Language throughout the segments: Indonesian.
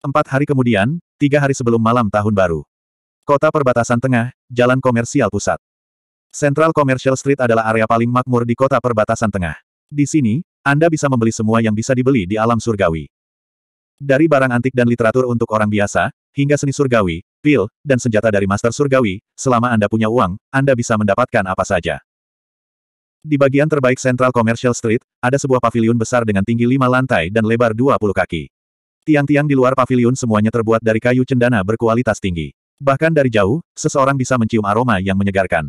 Empat hari kemudian, tiga hari sebelum malam tahun baru. Kota perbatasan tengah, jalan komersial pusat. Central Commercial Street adalah area paling makmur di kota perbatasan tengah. Di sini, Anda bisa membeli semua yang bisa dibeli di alam surgawi. Dari barang antik dan literatur untuk orang biasa, hingga seni surgawi, pil, dan senjata dari master surgawi, selama Anda punya uang, Anda bisa mendapatkan apa saja. Di bagian terbaik Central Commercial Street, ada sebuah pavilion besar dengan tinggi 5 lantai dan lebar 20 kaki. Tiang-tiang di luar pavilion semuanya terbuat dari kayu cendana berkualitas tinggi. Bahkan dari jauh, seseorang bisa mencium aroma yang menyegarkan.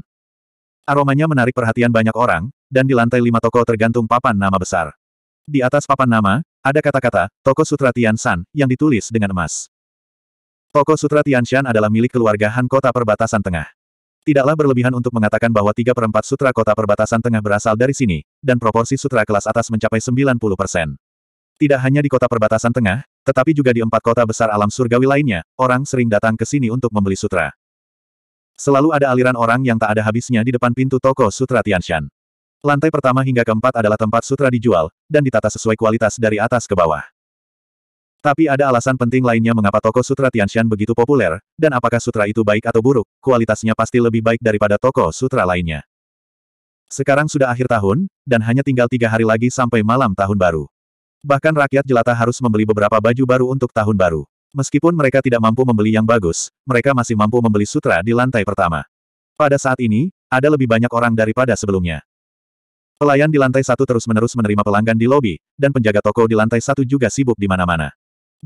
Aromanya menarik perhatian banyak orang, dan di lantai lima toko tergantung papan nama besar. Di atas papan nama, ada kata-kata, Toko Sutra Tian Shan, yang ditulis dengan emas. Toko Sutra Tian Shan adalah milik keluarga Han Kota Perbatasan Tengah. Tidaklah berlebihan untuk mengatakan bahwa 3 per 4 sutra kota perbatasan tengah berasal dari sini, dan proporsi sutra kelas atas mencapai 90 persen. Tidak hanya di kota perbatasan tengah, tetapi juga di empat kota besar alam surgawi lainnya, orang sering datang ke sini untuk membeli sutra. Selalu ada aliran orang yang tak ada habisnya di depan pintu toko sutra Tianshan. Lantai pertama hingga keempat adalah tempat sutra dijual, dan ditata sesuai kualitas dari atas ke bawah. Tapi ada alasan penting lainnya mengapa toko sutra Tianshan begitu populer, dan apakah sutra itu baik atau buruk, kualitasnya pasti lebih baik daripada toko sutra lainnya. Sekarang sudah akhir tahun, dan hanya tinggal tiga hari lagi sampai malam tahun baru. Bahkan rakyat jelata harus membeli beberapa baju baru untuk tahun baru. Meskipun mereka tidak mampu membeli yang bagus, mereka masih mampu membeli sutra di lantai pertama. Pada saat ini, ada lebih banyak orang daripada sebelumnya. Pelayan di lantai satu terus-menerus menerima pelanggan di lobi, dan penjaga toko di lantai satu juga sibuk di mana-mana.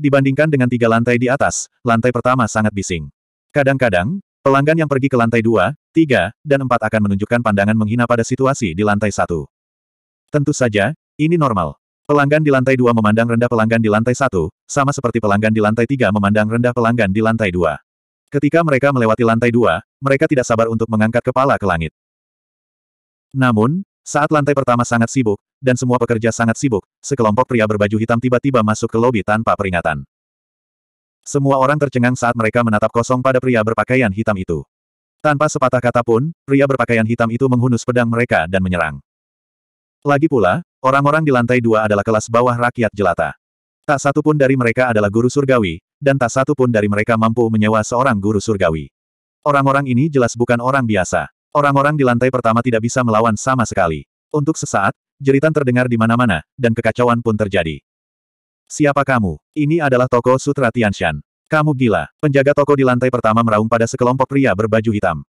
Dibandingkan dengan tiga lantai di atas, lantai pertama sangat bising. Kadang-kadang, pelanggan yang pergi ke lantai dua, tiga, dan empat akan menunjukkan pandangan menghina pada situasi di lantai satu. Tentu saja, ini normal. Pelanggan di lantai dua memandang rendah pelanggan di lantai satu, sama seperti pelanggan di lantai tiga memandang rendah pelanggan di lantai dua. Ketika mereka melewati lantai dua, mereka tidak sabar untuk mengangkat kepala ke langit. Namun, saat lantai pertama sangat sibuk, dan semua pekerja sangat sibuk, sekelompok pria berbaju hitam tiba-tiba masuk ke lobi tanpa peringatan. Semua orang tercengang saat mereka menatap kosong pada pria berpakaian hitam itu. Tanpa sepatah kata pun, pria berpakaian hitam itu menghunus pedang mereka dan menyerang. Lagi pula, orang-orang di lantai dua adalah kelas bawah rakyat jelata. Tak satu pun dari mereka adalah guru surgawi, dan tak satu pun dari mereka mampu menyewa seorang guru surgawi. Orang-orang ini jelas bukan orang biasa. Orang-orang di lantai pertama tidak bisa melawan sama sekali. Untuk sesaat, jeritan terdengar di mana-mana, dan kekacauan pun terjadi. Siapa kamu? Ini adalah toko Sutra Tianshan. Kamu gila. Penjaga toko di lantai pertama meraung pada sekelompok pria berbaju hitam.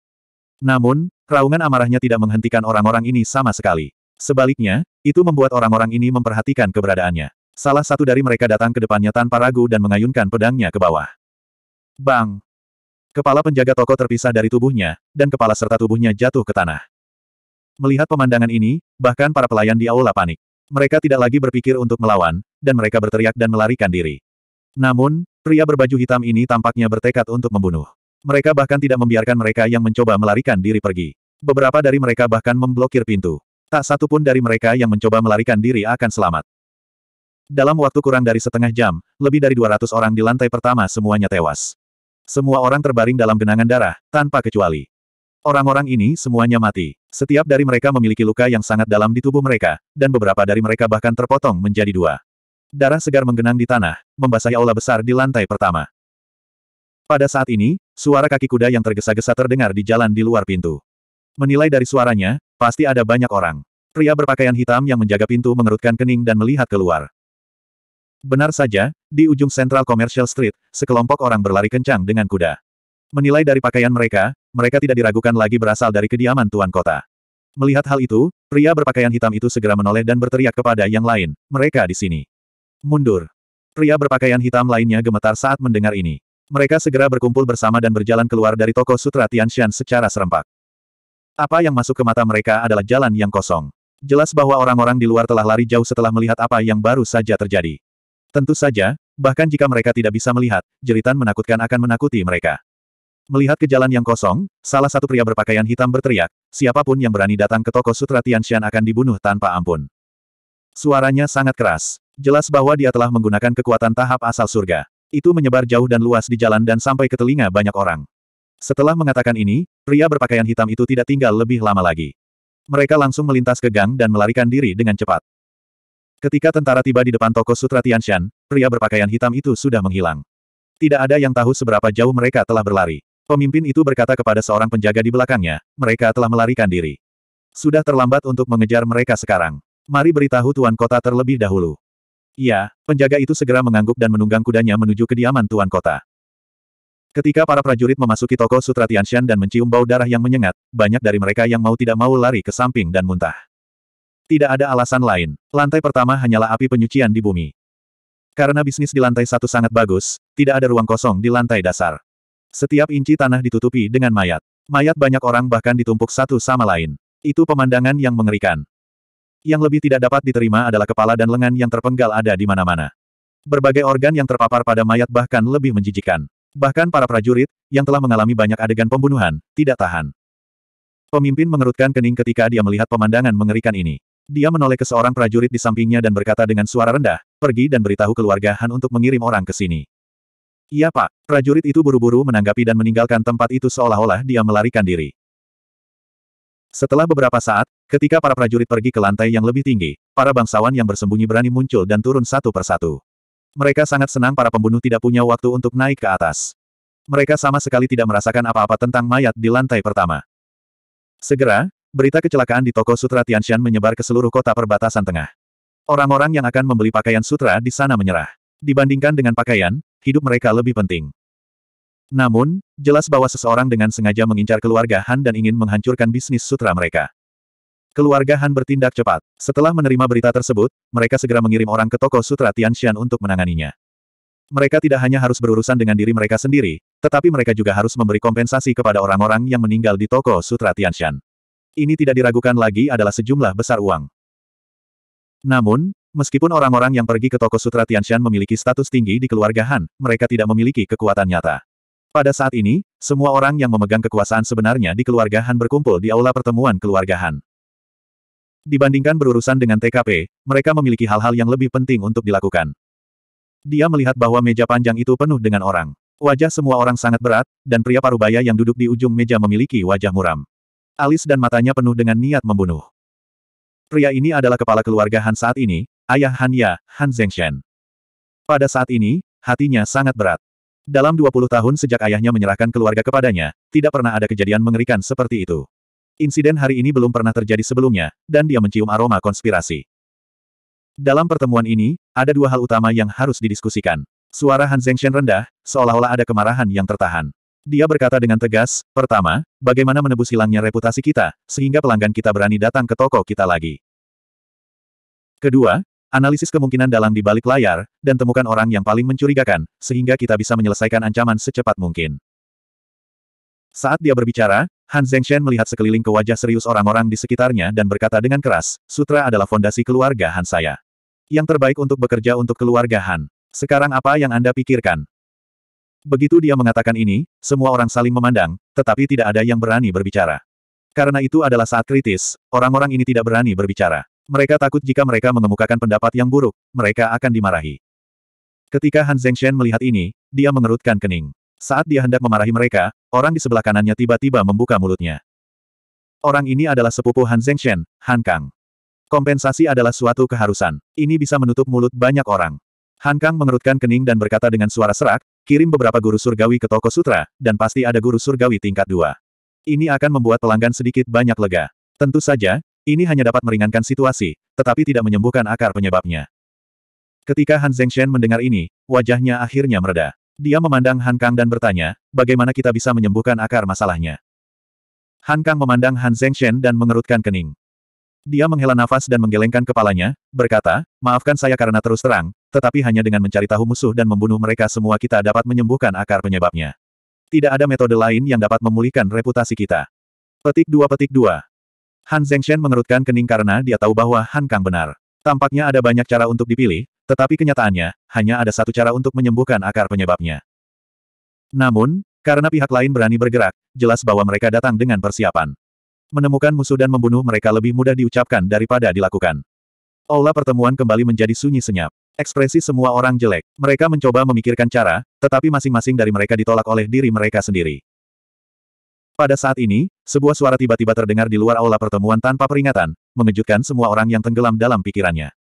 Namun, raungan amarahnya tidak menghentikan orang-orang ini sama sekali. Sebaliknya, itu membuat orang-orang ini memperhatikan keberadaannya. Salah satu dari mereka datang ke depannya tanpa ragu dan mengayunkan pedangnya ke bawah. Bang! Kepala penjaga toko terpisah dari tubuhnya, dan kepala serta tubuhnya jatuh ke tanah. Melihat pemandangan ini, bahkan para pelayan di aula panik. Mereka tidak lagi berpikir untuk melawan, dan mereka berteriak dan melarikan diri. Namun, pria berbaju hitam ini tampaknya bertekad untuk membunuh. Mereka bahkan tidak membiarkan mereka yang mencoba melarikan diri pergi. Beberapa dari mereka bahkan memblokir pintu. Tak satu pun dari mereka yang mencoba melarikan diri akan selamat. Dalam waktu kurang dari setengah jam, lebih dari 200 orang di lantai pertama semuanya tewas. Semua orang terbaring dalam genangan darah, tanpa kecuali. Orang-orang ini semuanya mati. Setiap dari mereka memiliki luka yang sangat dalam di tubuh mereka, dan beberapa dari mereka bahkan terpotong menjadi dua. Darah segar menggenang di tanah, membasahi aula besar di lantai pertama. Pada saat ini, suara kaki kuda yang tergesa-gesa terdengar di jalan di luar pintu. Menilai dari suaranya, pasti ada banyak orang. Pria berpakaian hitam yang menjaga pintu mengerutkan kening dan melihat keluar. Benar saja, di ujung Central Commercial Street, sekelompok orang berlari kencang dengan kuda. Menilai dari pakaian mereka, mereka tidak diragukan lagi berasal dari kediaman tuan kota. Melihat hal itu, pria berpakaian hitam itu segera menoleh dan berteriak kepada yang lain, mereka di sini. Mundur. Pria berpakaian hitam lainnya gemetar saat mendengar ini. Mereka segera berkumpul bersama dan berjalan keluar dari toko Sutra Tianshan secara serempak. Apa yang masuk ke mata mereka adalah jalan yang kosong. Jelas bahwa orang-orang di luar telah lari jauh setelah melihat apa yang baru saja terjadi. Tentu saja, bahkan jika mereka tidak bisa melihat, jeritan menakutkan akan menakuti mereka. Melihat ke jalan yang kosong, salah satu pria berpakaian hitam berteriak, siapapun yang berani datang ke toko sutra Tianxian akan dibunuh tanpa ampun. Suaranya sangat keras. Jelas bahwa dia telah menggunakan kekuatan tahap asal surga. Itu menyebar jauh dan luas di jalan dan sampai ke telinga banyak orang. Setelah mengatakan ini, pria berpakaian hitam itu tidak tinggal lebih lama lagi. Mereka langsung melintas ke gang dan melarikan diri dengan cepat. Ketika tentara tiba di depan toko Sutra Tianshan, pria berpakaian hitam itu sudah menghilang. Tidak ada yang tahu seberapa jauh mereka telah berlari. Pemimpin itu berkata kepada seorang penjaga di belakangnya, mereka telah melarikan diri. Sudah terlambat untuk mengejar mereka sekarang. Mari beritahu Tuan Kota terlebih dahulu. Ya, penjaga itu segera mengangguk dan menunggang kudanya menuju kediaman Tuan Kota. Ketika para prajurit memasuki toko Sutra Tianshan dan mencium bau darah yang menyengat, banyak dari mereka yang mau tidak mau lari ke samping dan muntah. Tidak ada alasan lain, lantai pertama hanyalah api penyucian di bumi. Karena bisnis di lantai satu sangat bagus, tidak ada ruang kosong di lantai dasar. Setiap inci tanah ditutupi dengan mayat. Mayat banyak orang bahkan ditumpuk satu sama lain. Itu pemandangan yang mengerikan. Yang lebih tidak dapat diterima adalah kepala dan lengan yang terpenggal ada di mana-mana. Berbagai organ yang terpapar pada mayat bahkan lebih menjijikan. Bahkan para prajurit, yang telah mengalami banyak adegan pembunuhan, tidak tahan. Pemimpin mengerutkan kening ketika dia melihat pemandangan mengerikan ini. Dia menoleh ke seorang prajurit di sampingnya dan berkata dengan suara rendah, pergi dan beritahu keluarga Han untuk mengirim orang ke sini. Iya pak, prajurit itu buru-buru menanggapi dan meninggalkan tempat itu seolah-olah dia melarikan diri. Setelah beberapa saat, ketika para prajurit pergi ke lantai yang lebih tinggi, para bangsawan yang bersembunyi berani muncul dan turun satu persatu. Mereka sangat senang para pembunuh tidak punya waktu untuk naik ke atas. Mereka sama sekali tidak merasakan apa-apa tentang mayat di lantai pertama. Segera, berita kecelakaan di toko sutra Tianshan menyebar ke seluruh kota perbatasan tengah. Orang-orang yang akan membeli pakaian sutra di sana menyerah. Dibandingkan dengan pakaian, hidup mereka lebih penting. Namun, jelas bahwa seseorang dengan sengaja mengincar keluarga Han dan ingin menghancurkan bisnis sutra mereka. Keluarga Han bertindak cepat. Setelah menerima berita tersebut, mereka segera mengirim orang ke toko sutra Tianshan untuk menanganinya. Mereka tidak hanya harus berurusan dengan diri mereka sendiri, tetapi mereka juga harus memberi kompensasi kepada orang-orang yang meninggal di toko sutra Tianshan ini tidak diragukan lagi adalah sejumlah besar uang. Namun, meskipun orang-orang yang pergi ke toko Sutra Tianshan memiliki status tinggi di keluarga Han, mereka tidak memiliki kekuatan nyata. Pada saat ini, semua orang yang memegang kekuasaan sebenarnya di keluarga Han berkumpul di aula pertemuan keluarga Han. Dibandingkan berurusan dengan TKP, mereka memiliki hal-hal yang lebih penting untuk dilakukan. Dia melihat bahwa meja panjang itu penuh dengan orang. Wajah semua orang sangat berat, dan pria parubaya yang duduk di ujung meja memiliki wajah muram. Alis dan matanya penuh dengan niat membunuh. Pria ini adalah kepala keluarga Han saat ini, ayah Han Ya, Han Zhengshen. Pada saat ini, hatinya sangat berat. Dalam 20 tahun sejak ayahnya menyerahkan keluarga kepadanya, tidak pernah ada kejadian mengerikan seperti itu. Insiden hari ini belum pernah terjadi sebelumnya, dan dia mencium aroma konspirasi. Dalam pertemuan ini, ada dua hal utama yang harus didiskusikan. Suara Han Zhengshen rendah, seolah-olah ada kemarahan yang tertahan. Dia berkata dengan tegas, pertama, bagaimana menebus hilangnya reputasi kita, sehingga pelanggan kita berani datang ke toko kita lagi. Kedua, analisis kemungkinan dalang di balik layar, dan temukan orang yang paling mencurigakan, sehingga kita bisa menyelesaikan ancaman secepat mungkin. Saat dia berbicara, Han Zhengshen melihat sekeliling ke wajah serius orang-orang di sekitarnya dan berkata dengan keras, sutra adalah fondasi keluarga Han saya. Yang terbaik untuk bekerja untuk keluarga Han. Sekarang apa yang Anda pikirkan? Begitu dia mengatakan ini, semua orang saling memandang, tetapi tidak ada yang berani berbicara. Karena itu adalah saat kritis, orang-orang ini tidak berani berbicara. Mereka takut jika mereka mengemukakan pendapat yang buruk, mereka akan dimarahi. Ketika Han Zhengshen melihat ini, dia mengerutkan kening. Saat dia hendak memarahi mereka, orang di sebelah kanannya tiba-tiba membuka mulutnya. Orang ini adalah sepupu Han Zhengshen, Han Kang. Kompensasi adalah suatu keharusan. Ini bisa menutup mulut banyak orang. Han Kang mengerutkan kening dan berkata dengan suara serak, Kirim beberapa guru surgawi ke toko sutra, dan pasti ada guru surgawi tingkat dua. Ini akan membuat pelanggan sedikit banyak lega. Tentu saja, ini hanya dapat meringankan situasi, tetapi tidak menyembuhkan akar penyebabnya. Ketika Han Zhengshen mendengar ini, wajahnya akhirnya mereda. Dia memandang Han Kang dan bertanya, bagaimana kita bisa menyembuhkan akar masalahnya. Han Kang memandang Han Zhengshen dan mengerutkan kening. Dia menghela nafas dan menggelengkan kepalanya, berkata, maafkan saya karena terus terang, tetapi hanya dengan mencari tahu musuh dan membunuh mereka semua kita dapat menyembuhkan akar penyebabnya. Tidak ada metode lain yang dapat memulihkan reputasi kita. Petik 2 petik 2. Han Zhengshen mengerutkan kening karena dia tahu bahwa Han Kang benar. Tampaknya ada banyak cara untuk dipilih, tetapi kenyataannya, hanya ada satu cara untuk menyembuhkan akar penyebabnya. Namun, karena pihak lain berani bergerak, jelas bahwa mereka datang dengan persiapan. Menemukan musuh dan membunuh mereka lebih mudah diucapkan daripada dilakukan. Aula pertemuan kembali menjadi sunyi senyap. Ekspresi semua orang jelek. Mereka mencoba memikirkan cara, tetapi masing-masing dari mereka ditolak oleh diri mereka sendiri. Pada saat ini, sebuah suara tiba-tiba terdengar di luar aula pertemuan tanpa peringatan, mengejutkan semua orang yang tenggelam dalam pikirannya.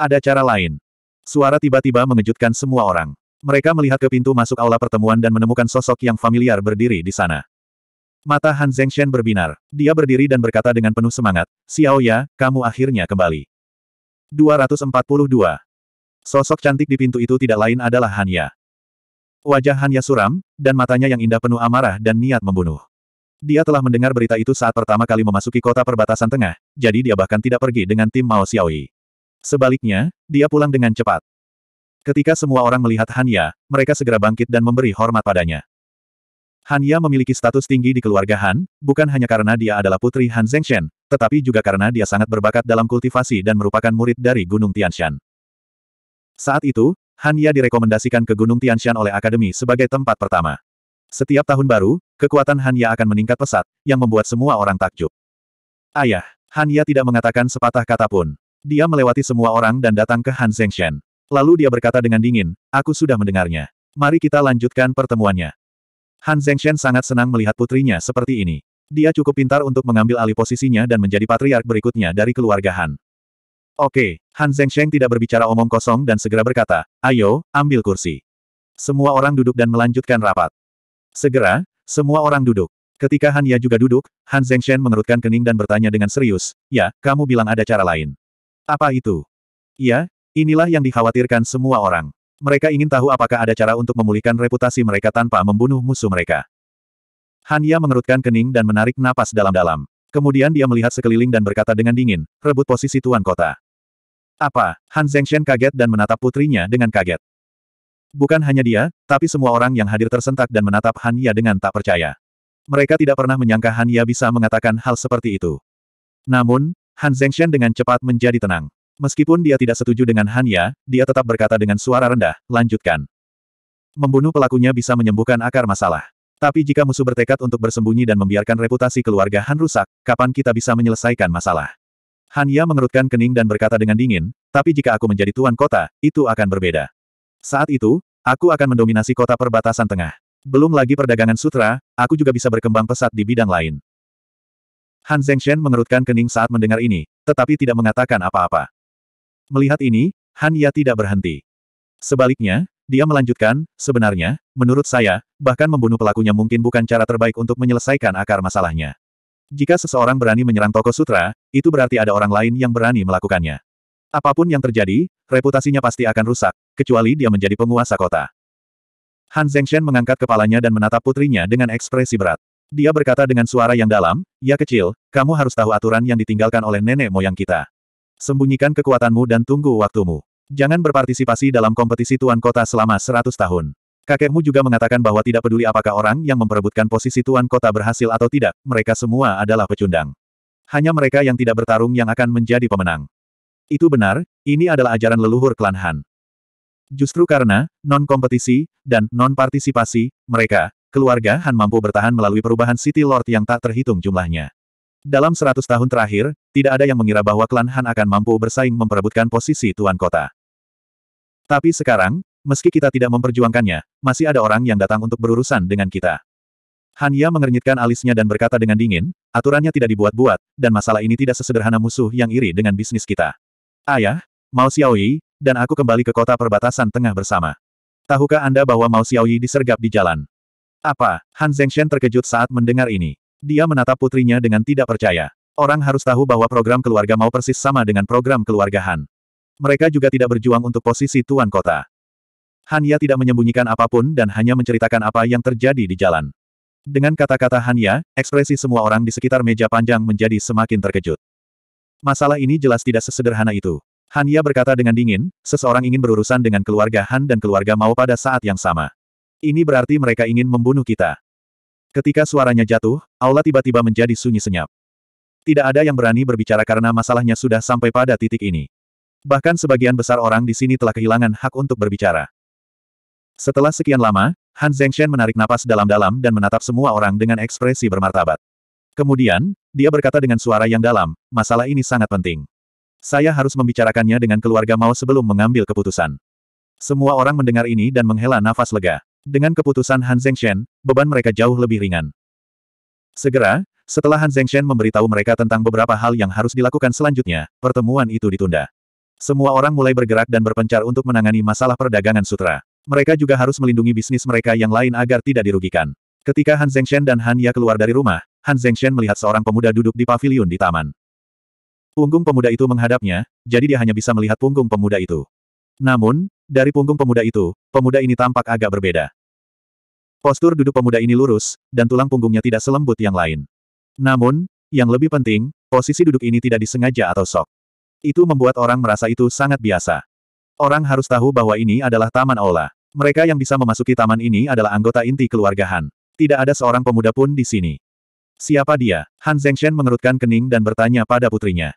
Ada cara lain. Suara tiba-tiba mengejutkan semua orang. Mereka melihat ke pintu masuk aula pertemuan dan menemukan sosok yang familiar berdiri di sana. Mata Han Zhengshen berbinar. Dia berdiri dan berkata dengan penuh semangat, Xiao Ya, kamu akhirnya kembali. 242. Sosok cantik di pintu itu tidak lain adalah Hanya. Wajah Hanya suram, dan matanya yang indah penuh amarah dan niat membunuh. Dia telah mendengar berita itu saat pertama kali memasuki kota perbatasan tengah, jadi dia bahkan tidak pergi dengan tim Mao Xiaoyi. Sebaliknya, dia pulang dengan cepat. Ketika semua orang melihat Hanya, mereka segera bangkit dan memberi hormat padanya. Hanya memiliki status tinggi di keluarga Han, bukan hanya karena dia adalah putri Han Zhengshen, tetapi juga karena dia sangat berbakat dalam kultivasi dan merupakan murid dari Gunung Tianshan. Saat itu, Han Ya direkomendasikan ke Gunung Tianshan oleh Akademi sebagai tempat pertama. Setiap tahun baru, kekuatan Han Ya akan meningkat pesat, yang membuat semua orang takjub. Ayah, Han Ya tidak mengatakan sepatah kata pun. Dia melewati semua orang dan datang ke Han Zhengshan. Lalu dia berkata dengan dingin, aku sudah mendengarnya. Mari kita lanjutkan pertemuannya. Han Zhengshan sangat senang melihat putrinya seperti ini. Dia cukup pintar untuk mengambil alih posisinya dan menjadi patriark berikutnya dari keluarga Han. Oke, Han Zengsheng tidak berbicara omong kosong dan segera berkata, ayo, ambil kursi. Semua orang duduk dan melanjutkan rapat. Segera, semua orang duduk. Ketika Han Ya juga duduk, Han Zengshen mengerutkan kening dan bertanya dengan serius, ya, kamu bilang ada cara lain. Apa itu? Ya, inilah yang dikhawatirkan semua orang. Mereka ingin tahu apakah ada cara untuk memulihkan reputasi mereka tanpa membunuh musuh mereka. Han Ya mengerutkan kening dan menarik napas dalam-dalam. Kemudian dia melihat sekeliling dan berkata dengan dingin, rebut posisi Tuan Kota. Apa? Han Zhengshen kaget dan menatap putrinya dengan kaget. Bukan hanya dia, tapi semua orang yang hadir tersentak dan menatap Han Ya dengan tak percaya. Mereka tidak pernah menyangka Han Ya bisa mengatakan hal seperti itu. Namun, Han Zhengshen dengan cepat menjadi tenang. Meskipun dia tidak setuju dengan Han Ya, dia tetap berkata dengan suara rendah, lanjutkan. Membunuh pelakunya bisa menyembuhkan akar masalah. Tapi jika musuh bertekad untuk bersembunyi dan membiarkan reputasi keluarga Han rusak, kapan kita bisa menyelesaikan masalah? Hanya mengerutkan kening dan berkata dengan dingin, tapi jika aku menjadi tuan kota, itu akan berbeda. Saat itu, aku akan mendominasi kota perbatasan tengah. Belum lagi perdagangan sutra, aku juga bisa berkembang pesat di bidang lain. Han Zhengshen mengerutkan kening saat mendengar ini, tetapi tidak mengatakan apa-apa. Melihat ini, Han Ya tidak berhenti. Sebaliknya, dia melanjutkan, sebenarnya, menurut saya, bahkan membunuh pelakunya mungkin bukan cara terbaik untuk menyelesaikan akar masalahnya. Jika seseorang berani menyerang toko sutra, itu berarti ada orang lain yang berani melakukannya. Apapun yang terjadi, reputasinya pasti akan rusak, kecuali dia menjadi penguasa kota. Han Zhengshen mengangkat kepalanya dan menatap putrinya dengan ekspresi berat. Dia berkata dengan suara yang dalam, Ya kecil, kamu harus tahu aturan yang ditinggalkan oleh nenek moyang kita. Sembunyikan kekuatanmu dan tunggu waktumu. Jangan berpartisipasi dalam kompetisi tuan kota selama 100 tahun. Kakekmu juga mengatakan bahwa tidak peduli apakah orang yang memperebutkan posisi tuan kota berhasil atau tidak, mereka semua adalah pecundang. Hanya mereka yang tidak bertarung yang akan menjadi pemenang. Itu benar, ini adalah ajaran leluhur klan Han. Justru karena non-kompetisi dan non-partisipasi, mereka, keluarga Han mampu bertahan melalui perubahan City Lord yang tak terhitung jumlahnya. Dalam seratus tahun terakhir, tidak ada yang mengira bahwa klan Han akan mampu bersaing memperebutkan posisi tuan kota. Tapi sekarang, Meski kita tidak memperjuangkannya, masih ada orang yang datang untuk berurusan dengan kita. Han Ya mengernyitkan alisnya dan berkata dengan dingin, aturannya tidak dibuat-buat, dan masalah ini tidak sesederhana musuh yang iri dengan bisnis kita. Ayah, Mao Xiaoyi, dan aku kembali ke kota perbatasan tengah bersama. Tahukah Anda bahwa Mao Xiaoyi disergap di jalan? Apa? Han Zhengshen terkejut saat mendengar ini. Dia menatap putrinya dengan tidak percaya. Orang harus tahu bahwa program keluarga Mao persis sama dengan program keluarga Han. Mereka juga tidak berjuang untuk posisi tuan kota. Hanya tidak menyembunyikan apapun dan hanya menceritakan apa yang terjadi di jalan. Dengan kata-kata Hanya, ekspresi semua orang di sekitar meja panjang menjadi semakin terkejut. Masalah ini jelas tidak sesederhana itu. Hanya berkata dengan dingin, seseorang ingin berurusan dengan keluarga Han dan keluarga Mao pada saat yang sama. Ini berarti mereka ingin membunuh kita. Ketika suaranya jatuh, aula tiba-tiba menjadi sunyi senyap. Tidak ada yang berani berbicara karena masalahnya sudah sampai pada titik ini. Bahkan sebagian besar orang di sini telah kehilangan hak untuk berbicara. Setelah sekian lama, Han Zhengshen menarik napas dalam-dalam dan menatap semua orang dengan ekspresi bermartabat. Kemudian, dia berkata dengan suara yang dalam, masalah ini sangat penting. Saya harus membicarakannya dengan keluarga Mao sebelum mengambil keputusan. Semua orang mendengar ini dan menghela nafas lega. Dengan keputusan Han Zhengshen, beban mereka jauh lebih ringan. Segera, setelah Han Zhengshen memberitahu mereka tentang beberapa hal yang harus dilakukan selanjutnya, pertemuan itu ditunda. Semua orang mulai bergerak dan berpencar untuk menangani masalah perdagangan sutra. Mereka juga harus melindungi bisnis mereka yang lain agar tidak dirugikan. Ketika Han Zhengshen dan Han Ya keluar dari rumah, Han Zhengshen melihat seorang pemuda duduk di pavilion di taman. Punggung pemuda itu menghadapnya, jadi dia hanya bisa melihat punggung pemuda itu. Namun, dari punggung pemuda itu, pemuda ini tampak agak berbeda. Postur duduk pemuda ini lurus, dan tulang punggungnya tidak selembut yang lain. Namun, yang lebih penting, posisi duduk ini tidak disengaja atau sok. Itu membuat orang merasa itu sangat biasa. Orang harus tahu bahwa ini adalah Taman Aula. Mereka yang bisa memasuki taman ini adalah anggota inti keluarga Han. Tidak ada seorang pemuda pun di sini. Siapa dia? Han Zhengshen mengerutkan kening dan bertanya pada putrinya.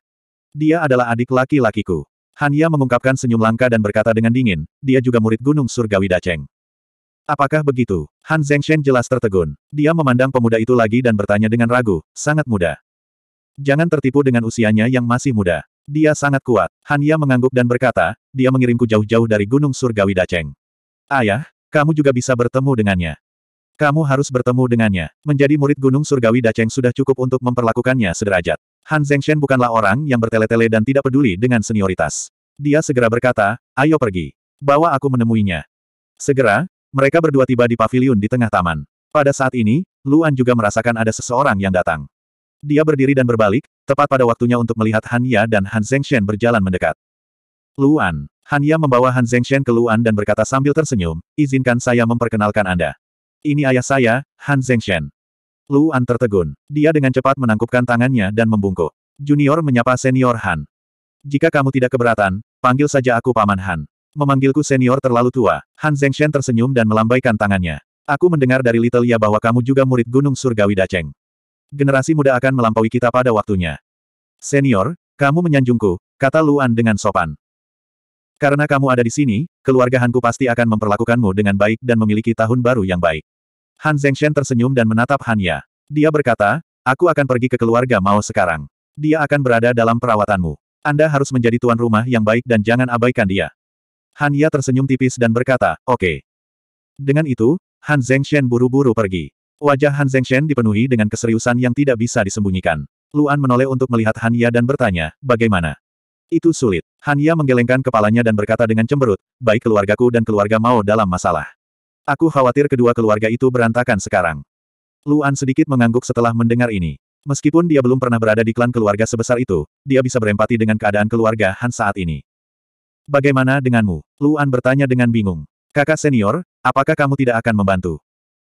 Dia adalah adik laki-lakiku. Han Ya mengungkapkan senyum langka dan berkata dengan dingin, dia juga murid Gunung Surgawi Daceng. Apakah begitu? Han Zhengshen jelas tertegun. Dia memandang pemuda itu lagi dan bertanya dengan ragu, sangat muda. Jangan tertipu dengan usianya yang masih muda. Dia sangat kuat. Hanya mengangguk dan berkata, dia mengirimku jauh-jauh dari Gunung Surgawi Daceng. Ayah, kamu juga bisa bertemu dengannya. Kamu harus bertemu dengannya. Menjadi murid Gunung Surgawi Daceng sudah cukup untuk memperlakukannya sederajat. Han Zhengshen bukanlah orang yang bertele-tele dan tidak peduli dengan senioritas. Dia segera berkata, ayo pergi. Bawa aku menemuinya. Segera, mereka berdua tiba di paviliun di tengah taman. Pada saat ini, Luan juga merasakan ada seseorang yang datang. Dia berdiri dan berbalik, tepat pada waktunya untuk melihat Han Ya dan Han Zhengshen berjalan mendekat. Luan. Ya membawa Han Zhengshen ke Luan dan berkata sambil tersenyum, izinkan saya memperkenalkan Anda. Ini ayah saya, Han Zhengshen. Luan tertegun. Dia dengan cepat menangkupkan tangannya dan membungkuk. Junior menyapa senior Han. Jika kamu tidak keberatan, panggil saja aku Paman Han. Memanggilku senior terlalu tua. Han Zhengshen tersenyum dan melambaikan tangannya. Aku mendengar dari Little Ya bahwa kamu juga murid Gunung Surgawi Daceng generasi muda akan melampaui kita pada waktunya. Senior, kamu menyanjungku, kata Luan dengan sopan. Karena kamu ada di sini, keluarga Hanku pasti akan memperlakukanmu dengan baik dan memiliki tahun baru yang baik. Han Zhengshen tersenyum dan menatap Han Ya. Dia berkata, aku akan pergi ke keluarga Mao sekarang. Dia akan berada dalam perawatanmu. Anda harus menjadi tuan rumah yang baik dan jangan abaikan dia. Han Ya tersenyum tipis dan berkata, oke. Okay. Dengan itu, Han Zhengshen buru-buru pergi. Wajah Han Zhengshen dipenuhi dengan keseriusan yang tidak bisa disembunyikan. Luan menoleh untuk melihat Han Ya dan bertanya, bagaimana? Itu sulit. Han Ya menggelengkan kepalanya dan berkata dengan cemberut, baik keluargaku dan keluarga Mao dalam masalah. Aku khawatir kedua keluarga itu berantakan sekarang. Luan sedikit mengangguk setelah mendengar ini. Meskipun dia belum pernah berada di klan keluarga sebesar itu, dia bisa berempati dengan keadaan keluarga Han saat ini. Bagaimana denganmu? Luan bertanya dengan bingung. Kakak senior, apakah kamu tidak akan membantu?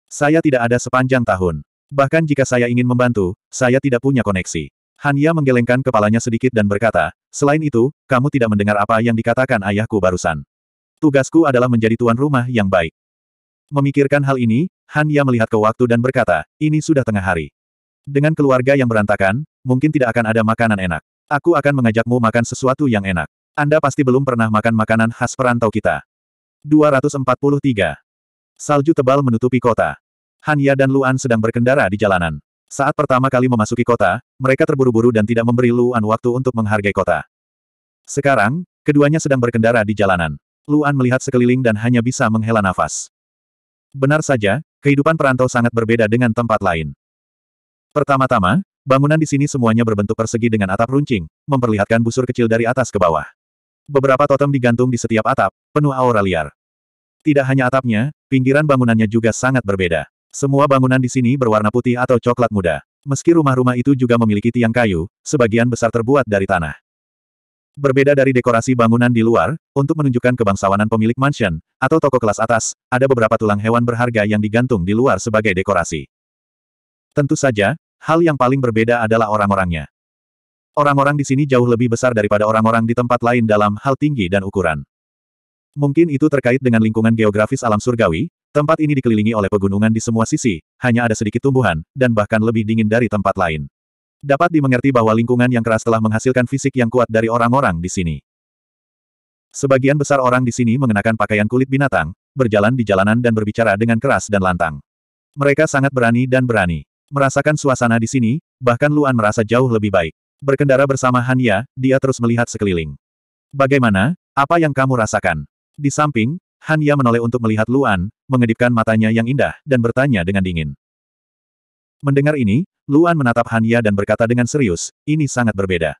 Saya tidak ada sepanjang tahun. Bahkan jika saya ingin membantu, saya tidak punya koneksi. Hanya menggelengkan kepalanya sedikit dan berkata, selain itu, kamu tidak mendengar apa yang dikatakan ayahku barusan. Tugasku adalah menjadi tuan rumah yang baik. Memikirkan hal ini, Hania melihat ke waktu dan berkata, ini sudah tengah hari. Dengan keluarga yang berantakan, mungkin tidak akan ada makanan enak. Aku akan mengajakmu makan sesuatu yang enak. Anda pasti belum pernah makan makanan khas perantau kita. 243. Salju tebal menutupi kota. Han Ya dan Luan sedang berkendara di jalanan. Saat pertama kali memasuki kota, mereka terburu-buru dan tidak memberi Luan waktu untuk menghargai kota. Sekarang, keduanya sedang berkendara di jalanan. Luan melihat sekeliling dan hanya bisa menghela nafas. Benar saja, kehidupan perantau sangat berbeda dengan tempat lain. Pertama-tama, bangunan di sini semuanya berbentuk persegi dengan atap runcing, memperlihatkan busur kecil dari atas ke bawah. Beberapa totem digantung di setiap atap, penuh aura liar. Tidak hanya atapnya, pinggiran bangunannya juga sangat berbeda. Semua bangunan di sini berwarna putih atau coklat muda. Meski rumah-rumah itu juga memiliki tiang kayu, sebagian besar terbuat dari tanah. Berbeda dari dekorasi bangunan di luar, untuk menunjukkan kebangsawanan pemilik mansion, atau toko kelas atas, ada beberapa tulang hewan berharga yang digantung di luar sebagai dekorasi. Tentu saja, hal yang paling berbeda adalah orang-orangnya. Orang-orang di sini jauh lebih besar daripada orang-orang di tempat lain dalam hal tinggi dan ukuran. Mungkin itu terkait dengan lingkungan geografis alam surgawi, tempat ini dikelilingi oleh pegunungan di semua sisi, hanya ada sedikit tumbuhan, dan bahkan lebih dingin dari tempat lain. Dapat dimengerti bahwa lingkungan yang keras telah menghasilkan fisik yang kuat dari orang-orang di sini. Sebagian besar orang di sini mengenakan pakaian kulit binatang, berjalan di jalanan dan berbicara dengan keras dan lantang. Mereka sangat berani dan berani. Merasakan suasana di sini, bahkan Luan merasa jauh lebih baik. Berkendara bersama Hanya, dia terus melihat sekeliling. Bagaimana, apa yang kamu rasakan? Di samping, Han Ya menoleh untuk melihat Luan, mengedipkan matanya yang indah, dan bertanya dengan dingin. Mendengar ini, Luan menatap Han Ya dan berkata dengan serius, ini sangat berbeda.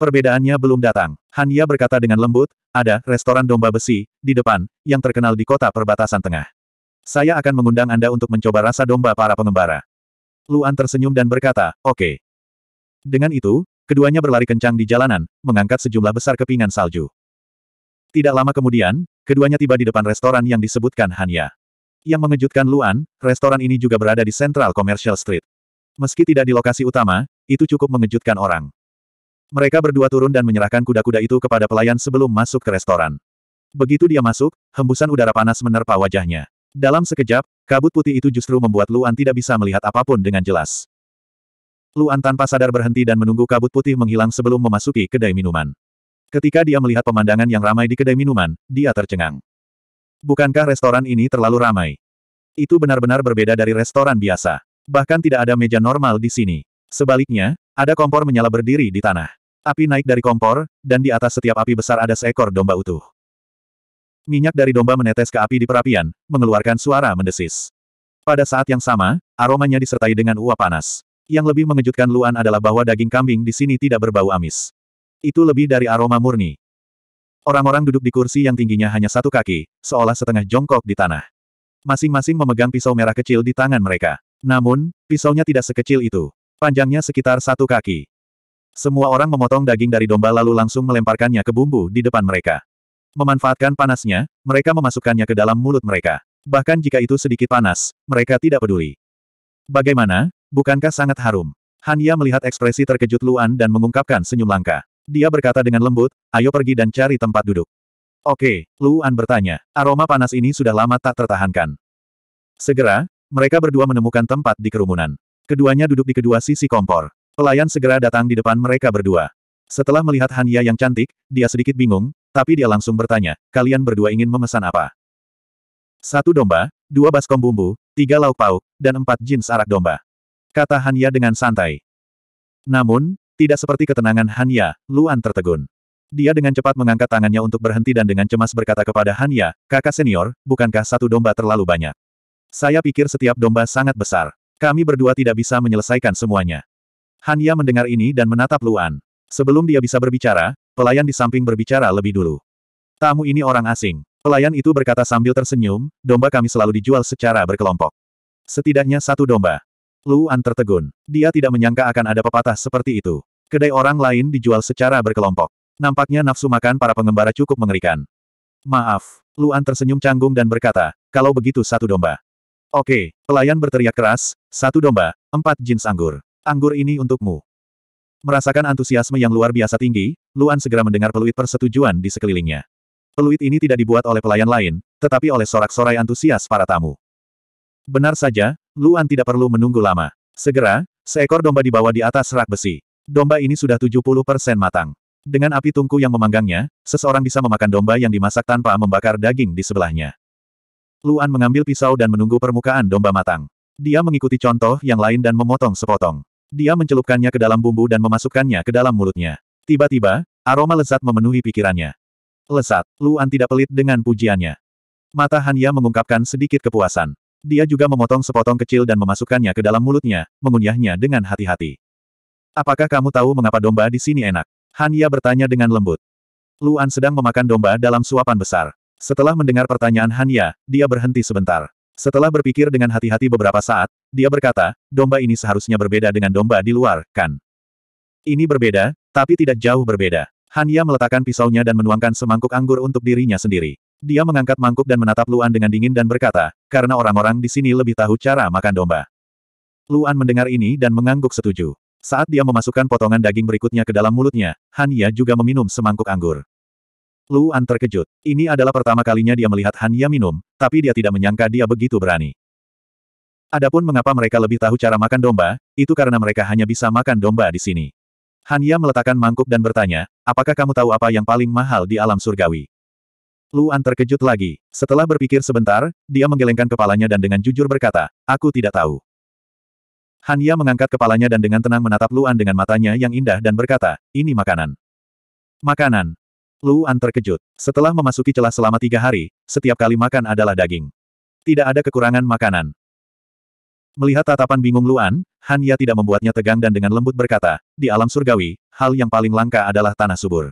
Perbedaannya belum datang. Han Ya berkata dengan lembut, ada restoran domba besi, di depan, yang terkenal di kota perbatasan tengah. Saya akan mengundang Anda untuk mencoba rasa domba para pengembara. Luan tersenyum dan berkata, oke. Okay. Dengan itu, keduanya berlari kencang di jalanan, mengangkat sejumlah besar kepingan salju. Tidak lama kemudian, keduanya tiba di depan restoran yang disebutkan Hanya. Yang mengejutkan Luan, restoran ini juga berada di Central Commercial Street. Meski tidak di lokasi utama, itu cukup mengejutkan orang. Mereka berdua turun dan menyerahkan kuda-kuda itu kepada pelayan sebelum masuk ke restoran. Begitu dia masuk, hembusan udara panas menerpa wajahnya. Dalam sekejap, kabut putih itu justru membuat Luan tidak bisa melihat apapun dengan jelas. Luan tanpa sadar berhenti dan menunggu kabut putih menghilang sebelum memasuki kedai minuman. Ketika dia melihat pemandangan yang ramai di kedai minuman, dia tercengang. Bukankah restoran ini terlalu ramai? Itu benar-benar berbeda dari restoran biasa. Bahkan tidak ada meja normal di sini. Sebaliknya, ada kompor menyala berdiri di tanah. Api naik dari kompor, dan di atas setiap api besar ada seekor domba utuh. Minyak dari domba menetes ke api di perapian, mengeluarkan suara mendesis. Pada saat yang sama, aromanya disertai dengan uap panas. Yang lebih mengejutkan Luan adalah bahwa daging kambing di sini tidak berbau amis. Itu lebih dari aroma murni. Orang-orang duduk di kursi yang tingginya hanya satu kaki, seolah setengah jongkok di tanah. Masing-masing memegang pisau merah kecil di tangan mereka. Namun, pisaunya tidak sekecil itu. Panjangnya sekitar satu kaki. Semua orang memotong daging dari domba lalu langsung melemparkannya ke bumbu di depan mereka. Memanfaatkan panasnya, mereka memasukkannya ke dalam mulut mereka. Bahkan jika itu sedikit panas, mereka tidak peduli. Bagaimana, bukankah sangat harum? Hania melihat ekspresi terkejut Luan dan mengungkapkan senyum langka. Dia berkata dengan lembut, ayo pergi dan cari tempat duduk. Oke, Luan bertanya, aroma panas ini sudah lama tak tertahankan. Segera, mereka berdua menemukan tempat di kerumunan. Keduanya duduk di kedua sisi kompor. Pelayan segera datang di depan mereka berdua. Setelah melihat Hania yang cantik, dia sedikit bingung, tapi dia langsung bertanya, kalian berdua ingin memesan apa? Satu domba, dua baskom bumbu, tiga lauk pauk, dan empat jeans arak domba. Kata Hania dengan santai. Namun, tidak seperti ketenangan Hanya, Luan tertegun. Dia dengan cepat mengangkat tangannya untuk berhenti dan dengan cemas berkata kepada Hanya, kakak senior, bukankah satu domba terlalu banyak? Saya pikir setiap domba sangat besar. Kami berdua tidak bisa menyelesaikan semuanya. Hanya mendengar ini dan menatap Luan. Sebelum dia bisa berbicara, pelayan di samping berbicara lebih dulu. Tamu ini orang asing. Pelayan itu berkata sambil tersenyum, domba kami selalu dijual secara berkelompok. Setidaknya satu domba. Luan tertegun. Dia tidak menyangka akan ada pepatah seperti itu. Kedai orang lain dijual secara berkelompok. Nampaknya nafsu makan para pengembara cukup mengerikan. Maaf. Luan tersenyum canggung dan berkata, kalau begitu satu domba. Oke, pelayan berteriak keras, satu domba, empat jins anggur. Anggur ini untukmu. Merasakan antusiasme yang luar biasa tinggi, Luan segera mendengar peluit persetujuan di sekelilingnya. Peluit ini tidak dibuat oleh pelayan lain, tetapi oleh sorak-sorai antusias para tamu. Benar saja, Luan tidak perlu menunggu lama. Segera, seekor domba dibawa di atas rak besi. Domba ini sudah 70% matang. Dengan api tungku yang memanggangnya, seseorang bisa memakan domba yang dimasak tanpa membakar daging di sebelahnya. Luan mengambil pisau dan menunggu permukaan domba matang. Dia mengikuti contoh yang lain dan memotong sepotong. Dia mencelupkannya ke dalam bumbu dan memasukkannya ke dalam mulutnya. Tiba-tiba, aroma lezat memenuhi pikirannya. Lesat, Luan tidak pelit dengan pujiannya. Mata Hanya mengungkapkan sedikit kepuasan. Dia juga memotong sepotong kecil dan memasukkannya ke dalam mulutnya, mengunyahnya dengan hati-hati. Apakah kamu tahu mengapa domba di sini enak? Hanya bertanya dengan lembut. Luan sedang memakan domba dalam suapan besar. Setelah mendengar pertanyaan Hanya, dia berhenti sebentar. Setelah berpikir dengan hati-hati beberapa saat, dia berkata, domba ini seharusnya berbeda dengan domba di luar, kan? Ini berbeda, tapi tidak jauh berbeda. Hanya meletakkan pisaunya dan menuangkan semangkuk anggur untuk dirinya sendiri. Dia mengangkat mangkuk dan menatap Luan dengan dingin dan berkata, karena orang-orang di sini lebih tahu cara makan domba. Luan mendengar ini dan mengangguk setuju. Saat dia memasukkan potongan daging berikutnya ke dalam mulutnya, Han juga meminum semangkuk anggur. Luan terkejut. Ini adalah pertama kalinya dia melihat Han minum, tapi dia tidak menyangka dia begitu berani. Adapun mengapa mereka lebih tahu cara makan domba, itu karena mereka hanya bisa makan domba di sini. Han meletakkan mangkuk dan bertanya, apakah kamu tahu apa yang paling mahal di alam surgawi? Luan terkejut lagi. Setelah berpikir sebentar, dia menggelengkan kepalanya dan dengan jujur berkata, aku tidak tahu. Hanya mengangkat kepalanya dan dengan tenang menatap Luan dengan matanya yang indah dan berkata, ini makanan. Makanan. Luan terkejut. Setelah memasuki celah selama tiga hari, setiap kali makan adalah daging. Tidak ada kekurangan makanan. Melihat tatapan bingung Luan, Hanya tidak membuatnya tegang dan dengan lembut berkata, di alam surgawi, hal yang paling langka adalah tanah subur.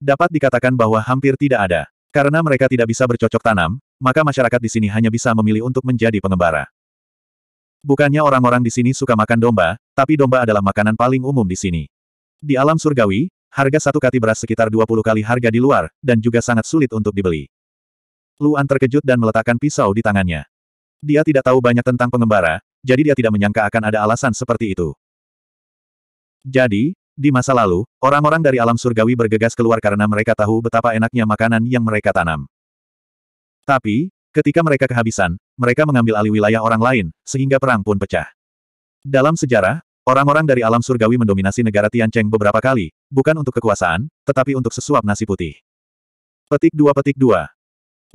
Dapat dikatakan bahwa hampir tidak ada. Karena mereka tidak bisa bercocok tanam, maka masyarakat di sini hanya bisa memilih untuk menjadi pengembara. Bukannya orang-orang di sini suka makan domba, tapi domba adalah makanan paling umum di sini. Di alam surgawi, harga satu kati beras sekitar 20 kali harga di luar, dan juga sangat sulit untuk dibeli. Luan terkejut dan meletakkan pisau di tangannya. Dia tidak tahu banyak tentang pengembara, jadi dia tidak menyangka akan ada alasan seperti itu. Jadi, di masa lalu, orang-orang dari alam surgawi bergegas keluar karena mereka tahu betapa enaknya makanan yang mereka tanam. Tapi, ketika mereka kehabisan, mereka mengambil alih wilayah orang lain, sehingga perang pun pecah. Dalam sejarah, orang-orang dari alam surgawi mendominasi negara Tiancheng beberapa kali, bukan untuk kekuasaan, tetapi untuk sesuap nasi putih. Petik dua petik dua.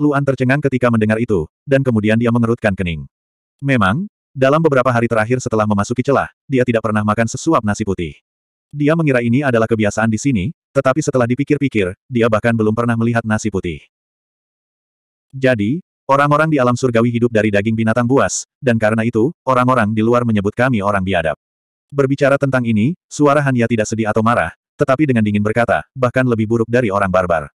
Luan tercengang ketika mendengar itu, dan kemudian dia mengerutkan kening. Memang, dalam beberapa hari terakhir setelah memasuki celah, dia tidak pernah makan sesuap nasi putih. Dia mengira ini adalah kebiasaan di sini, tetapi setelah dipikir-pikir, dia bahkan belum pernah melihat nasi putih. Jadi, orang-orang di alam surgawi hidup dari daging binatang buas, dan karena itu, orang-orang di luar menyebut kami orang biadab. Berbicara tentang ini, suara Hanya tidak sedih atau marah, tetapi dengan dingin berkata, bahkan lebih buruk dari orang barbar.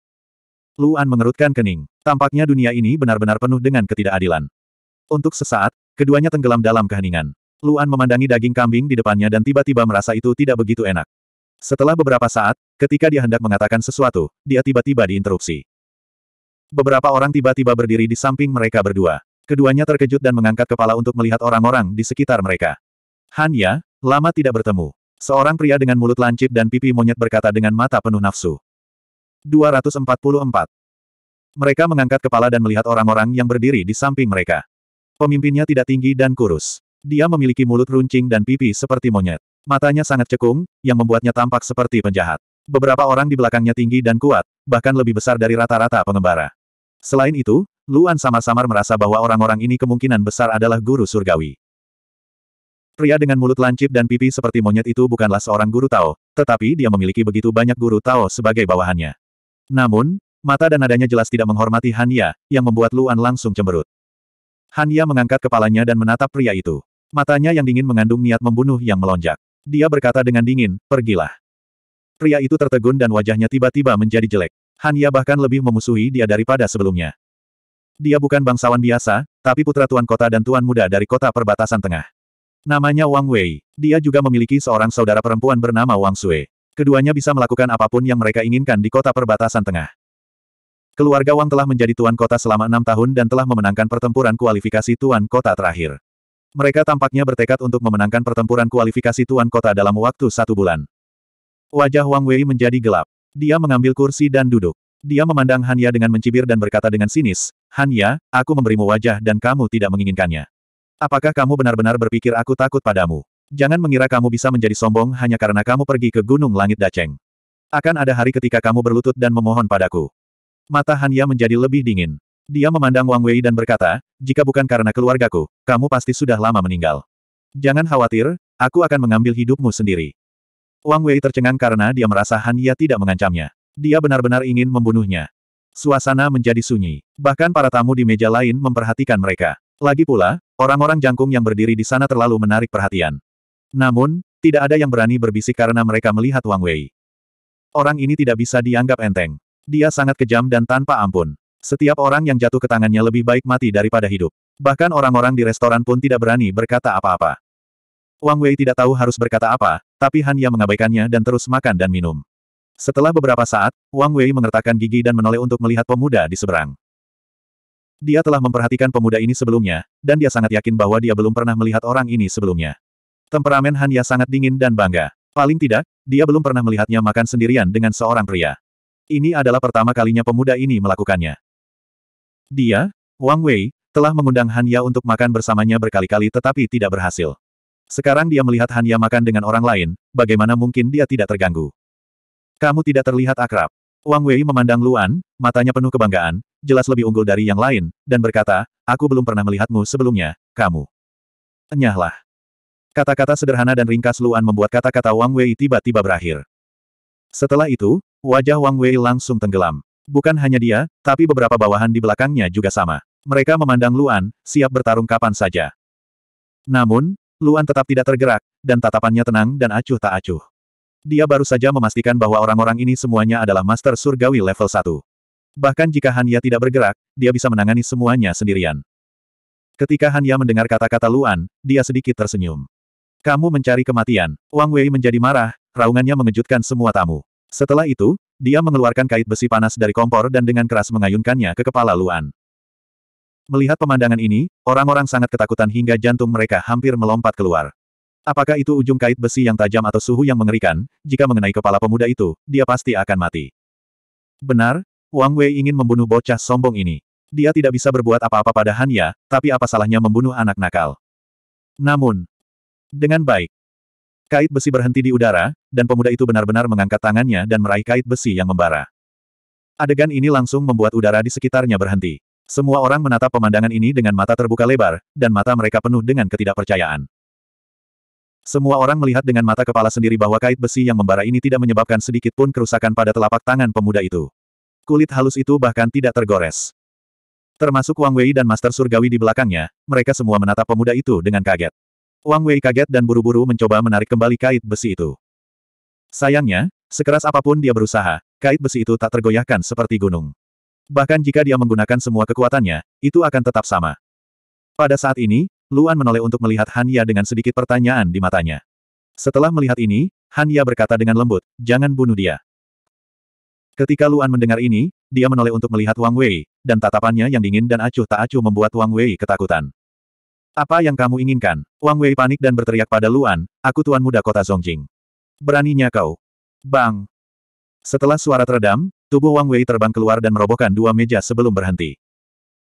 Luan mengerutkan kening. Tampaknya dunia ini benar-benar penuh dengan ketidakadilan. Untuk sesaat, keduanya tenggelam dalam keheningan. Luan memandangi daging kambing di depannya dan tiba-tiba merasa itu tidak begitu enak. Setelah beberapa saat, ketika dia hendak mengatakan sesuatu, dia tiba-tiba diinterupsi. Beberapa orang tiba-tiba berdiri di samping mereka berdua. Keduanya terkejut dan mengangkat kepala untuk melihat orang-orang di sekitar mereka. Hanya, lama tidak bertemu. Seorang pria dengan mulut lancip dan pipi monyet berkata dengan mata penuh nafsu. 244. Mereka mengangkat kepala dan melihat orang-orang yang berdiri di samping mereka. Pemimpinnya tidak tinggi dan kurus. Dia memiliki mulut runcing dan pipi seperti monyet. Matanya sangat cekung, yang membuatnya tampak seperti penjahat. Beberapa orang di belakangnya tinggi dan kuat, bahkan lebih besar dari rata-rata pengembara. Selain itu, Luan samar-samar merasa bahwa orang-orang ini kemungkinan besar adalah guru surgawi. Pria dengan mulut lancip dan pipi seperti monyet itu bukanlah seorang guru Tao, tetapi dia memiliki begitu banyak guru Tao sebagai bawahannya. Namun, mata dan nadanya jelas tidak menghormati Hania, yang membuat Luan langsung cemberut. Hania mengangkat kepalanya dan menatap pria itu. Matanya yang dingin mengandung niat membunuh yang melonjak. Dia berkata dengan dingin, pergilah. Pria itu tertegun dan wajahnya tiba-tiba menjadi jelek. ya bahkan lebih memusuhi dia daripada sebelumnya. Dia bukan bangsawan biasa, tapi putra tuan kota dan tuan muda dari kota perbatasan tengah. Namanya Wang Wei. Dia juga memiliki seorang saudara perempuan bernama Wang Sui. Keduanya bisa melakukan apapun yang mereka inginkan di kota perbatasan tengah. Keluarga Wang telah menjadi tuan kota selama enam tahun dan telah memenangkan pertempuran kualifikasi tuan kota terakhir. Mereka tampaknya bertekad untuk memenangkan pertempuran kualifikasi Tuan Kota dalam waktu satu bulan. Wajah Wang Wei menjadi gelap. Dia mengambil kursi dan duduk. Dia memandang Hanya dengan mencibir dan berkata dengan sinis, Hanya, aku memberimu wajah dan kamu tidak menginginkannya. Apakah kamu benar-benar berpikir aku takut padamu? Jangan mengira kamu bisa menjadi sombong hanya karena kamu pergi ke Gunung Langit Daceng. Akan ada hari ketika kamu berlutut dan memohon padaku. Mata Hanya menjadi lebih dingin. Dia memandang Wang Wei dan berkata, jika bukan karena keluargaku, kamu pasti sudah lama meninggal. Jangan khawatir, aku akan mengambil hidupmu sendiri. Wang Wei tercengang karena dia merasa Han Ya tidak mengancamnya. Dia benar-benar ingin membunuhnya. Suasana menjadi sunyi. Bahkan para tamu di meja lain memperhatikan mereka. Lagi pula, orang-orang jangkung yang berdiri di sana terlalu menarik perhatian. Namun, tidak ada yang berani berbisik karena mereka melihat Wang Wei. Orang ini tidak bisa dianggap enteng. Dia sangat kejam dan tanpa ampun. Setiap orang yang jatuh ke tangannya lebih baik mati daripada hidup. Bahkan orang-orang di restoran pun tidak berani berkata apa-apa. Wang Wei tidak tahu harus berkata apa, tapi Han Ya mengabaikannya dan terus makan dan minum. Setelah beberapa saat, Wang Wei mengertakkan gigi dan menoleh untuk melihat pemuda di seberang. Dia telah memperhatikan pemuda ini sebelumnya, dan dia sangat yakin bahwa dia belum pernah melihat orang ini sebelumnya. Temperamen Han Ya sangat dingin dan bangga. Paling tidak, dia belum pernah melihatnya makan sendirian dengan seorang pria. Ini adalah pertama kalinya pemuda ini melakukannya. Dia, Wang Wei, telah mengundang Han Ya untuk makan bersamanya berkali-kali tetapi tidak berhasil. Sekarang dia melihat Han Ya makan dengan orang lain, bagaimana mungkin dia tidak terganggu. Kamu tidak terlihat akrab. Wang Wei memandang Luan, matanya penuh kebanggaan, jelas lebih unggul dari yang lain, dan berkata, aku belum pernah melihatmu sebelumnya, kamu. Enyahlah. Kata-kata sederhana dan ringkas Luan membuat kata-kata Wang Wei tiba-tiba berakhir. Setelah itu, wajah Wang Wei langsung tenggelam. Bukan hanya dia, tapi beberapa bawahan di belakangnya juga sama. Mereka memandang Luan, siap bertarung kapan saja. Namun, Luan tetap tidak tergerak, dan tatapannya tenang dan acuh tak acuh. Dia baru saja memastikan bahwa orang-orang ini semuanya adalah Master Surgawi level 1. Bahkan jika Hanya tidak bergerak, dia bisa menangani semuanya sendirian. Ketika Hanya mendengar kata-kata Luan, dia sedikit tersenyum. Kamu mencari kematian. Wang Wei menjadi marah, raungannya mengejutkan semua tamu. Setelah itu, dia mengeluarkan kait besi panas dari kompor dan dengan keras mengayunkannya ke kepala Luan. Melihat pemandangan ini, orang-orang sangat ketakutan hingga jantung mereka hampir melompat keluar. Apakah itu ujung kait besi yang tajam atau suhu yang mengerikan? Jika mengenai kepala pemuda itu, dia pasti akan mati. Benar, Wang Wei ingin membunuh bocah sombong ini. Dia tidak bisa berbuat apa-apa pada Han Ya, tapi apa salahnya membunuh anak nakal? Namun, dengan baik, Kait besi berhenti di udara, dan pemuda itu benar-benar mengangkat tangannya dan meraih kait besi yang membara. Adegan ini langsung membuat udara di sekitarnya berhenti. Semua orang menatap pemandangan ini dengan mata terbuka lebar, dan mata mereka penuh dengan ketidakpercayaan. Semua orang melihat dengan mata kepala sendiri bahwa kait besi yang membara ini tidak menyebabkan sedikit pun kerusakan pada telapak tangan pemuda itu. Kulit halus itu bahkan tidak tergores. Termasuk Wang Wei dan Master Surgawi di belakangnya, mereka semua menatap pemuda itu dengan kaget. Wang Wei kaget dan buru-buru mencoba menarik kembali kait besi itu. Sayangnya, sekeras apapun dia berusaha, kait besi itu tak tergoyahkan seperti gunung. Bahkan jika dia menggunakan semua kekuatannya, itu akan tetap sama. Pada saat ini, Luan menoleh untuk melihat Hanya dengan sedikit pertanyaan di matanya. Setelah melihat ini, Hanya berkata dengan lembut, jangan bunuh dia. Ketika Luan mendengar ini, dia menoleh untuk melihat Wang Wei, dan tatapannya yang dingin dan acuh tak acuh membuat Wang Wei ketakutan. Apa yang kamu inginkan? Wang Wei panik dan berteriak pada Luan, aku tuan muda kota Zhongjing. Beraninya kau. Bang! Setelah suara teredam, tubuh Wang Wei terbang keluar dan merobohkan dua meja sebelum berhenti.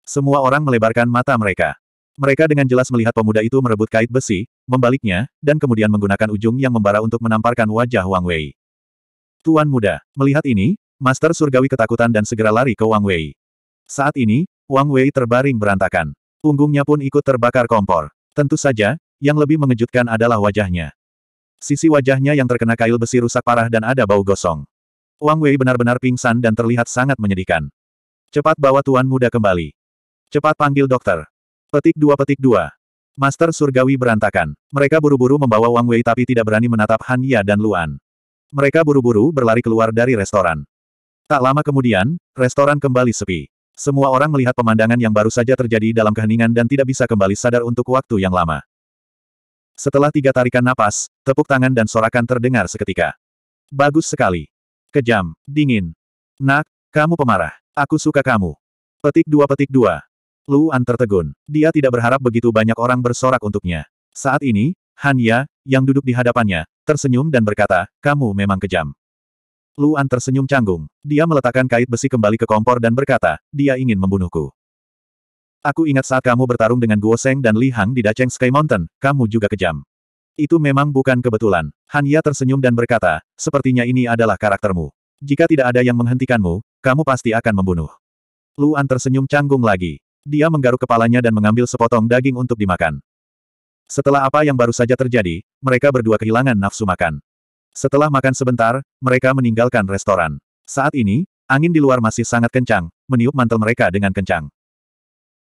Semua orang melebarkan mata mereka. Mereka dengan jelas melihat pemuda itu merebut kait besi, membaliknya, dan kemudian menggunakan ujung yang membara untuk menamparkan wajah Wang Wei. Tuan muda, melihat ini, Master Surgawi ketakutan dan segera lari ke Wang Wei. Saat ini, Wang Wei terbaring berantakan. Punggungnya pun ikut terbakar kompor. Tentu saja, yang lebih mengejutkan adalah wajahnya. Sisi wajahnya yang terkena kail besi rusak parah dan ada bau gosong. Wang Wei benar-benar pingsan dan terlihat sangat menyedihkan. Cepat bawa tuan muda kembali. Cepat panggil dokter. Petik dua petik dua. Master Surgawi berantakan. Mereka buru-buru membawa Wang Wei tapi tidak berani menatap Han Ya dan Luan. Mereka buru-buru berlari keluar dari restoran. Tak lama kemudian, restoran kembali sepi. Semua orang melihat pemandangan yang baru saja terjadi dalam keheningan dan tidak bisa kembali sadar untuk waktu yang lama. Setelah tiga tarikan napas, tepuk tangan dan sorakan terdengar seketika. Bagus sekali. Kejam, dingin. Nak, kamu pemarah. Aku suka kamu. Petik dua petik dua. Luan tertegun. Dia tidak berharap begitu banyak orang bersorak untuknya. Saat ini, Hanya, yang duduk di hadapannya, tersenyum dan berkata, kamu memang kejam. Luan tersenyum canggung. Dia meletakkan kait besi kembali ke kompor dan berkata, dia ingin membunuhku. Aku ingat saat kamu bertarung dengan Guo Seng dan Li Hang di Dacheng Sky Mountain, kamu juga kejam. Itu memang bukan kebetulan. Han Ya tersenyum dan berkata, sepertinya ini adalah karaktermu. Jika tidak ada yang menghentikanmu, kamu pasti akan membunuh. Luan tersenyum canggung lagi. Dia menggaruk kepalanya dan mengambil sepotong daging untuk dimakan. Setelah apa yang baru saja terjadi, mereka berdua kehilangan nafsu makan. Setelah makan sebentar, mereka meninggalkan restoran. Saat ini, angin di luar masih sangat kencang, meniup mantel mereka dengan kencang.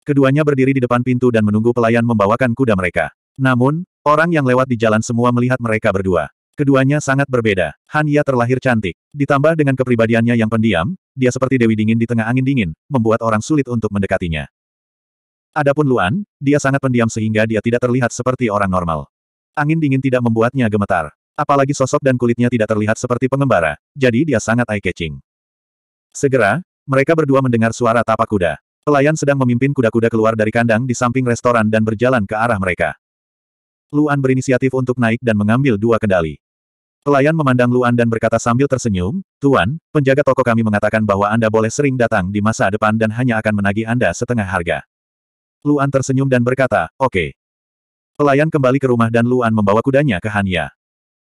Keduanya berdiri di depan pintu dan menunggu pelayan membawakan kuda mereka. Namun, orang yang lewat di jalan semua melihat mereka berdua. Keduanya sangat berbeda. Han Ya terlahir cantik. Ditambah dengan kepribadiannya yang pendiam, dia seperti dewi dingin di tengah angin dingin, membuat orang sulit untuk mendekatinya. Adapun Luan, dia sangat pendiam sehingga dia tidak terlihat seperti orang normal. Angin dingin tidak membuatnya gemetar apalagi sosok dan kulitnya tidak terlihat seperti pengembara, jadi dia sangat eye-catching. Segera, mereka berdua mendengar suara tapak kuda. Pelayan sedang memimpin kuda-kuda keluar dari kandang di samping restoran dan berjalan ke arah mereka. Luan berinisiatif untuk naik dan mengambil dua kendali. Pelayan memandang Luan dan berkata sambil tersenyum, Tuan, penjaga toko kami mengatakan bahwa Anda boleh sering datang di masa depan dan hanya akan menagih Anda setengah harga. Luan tersenyum dan berkata, oke. Okay. Pelayan kembali ke rumah dan Luan membawa kudanya ke Hanya.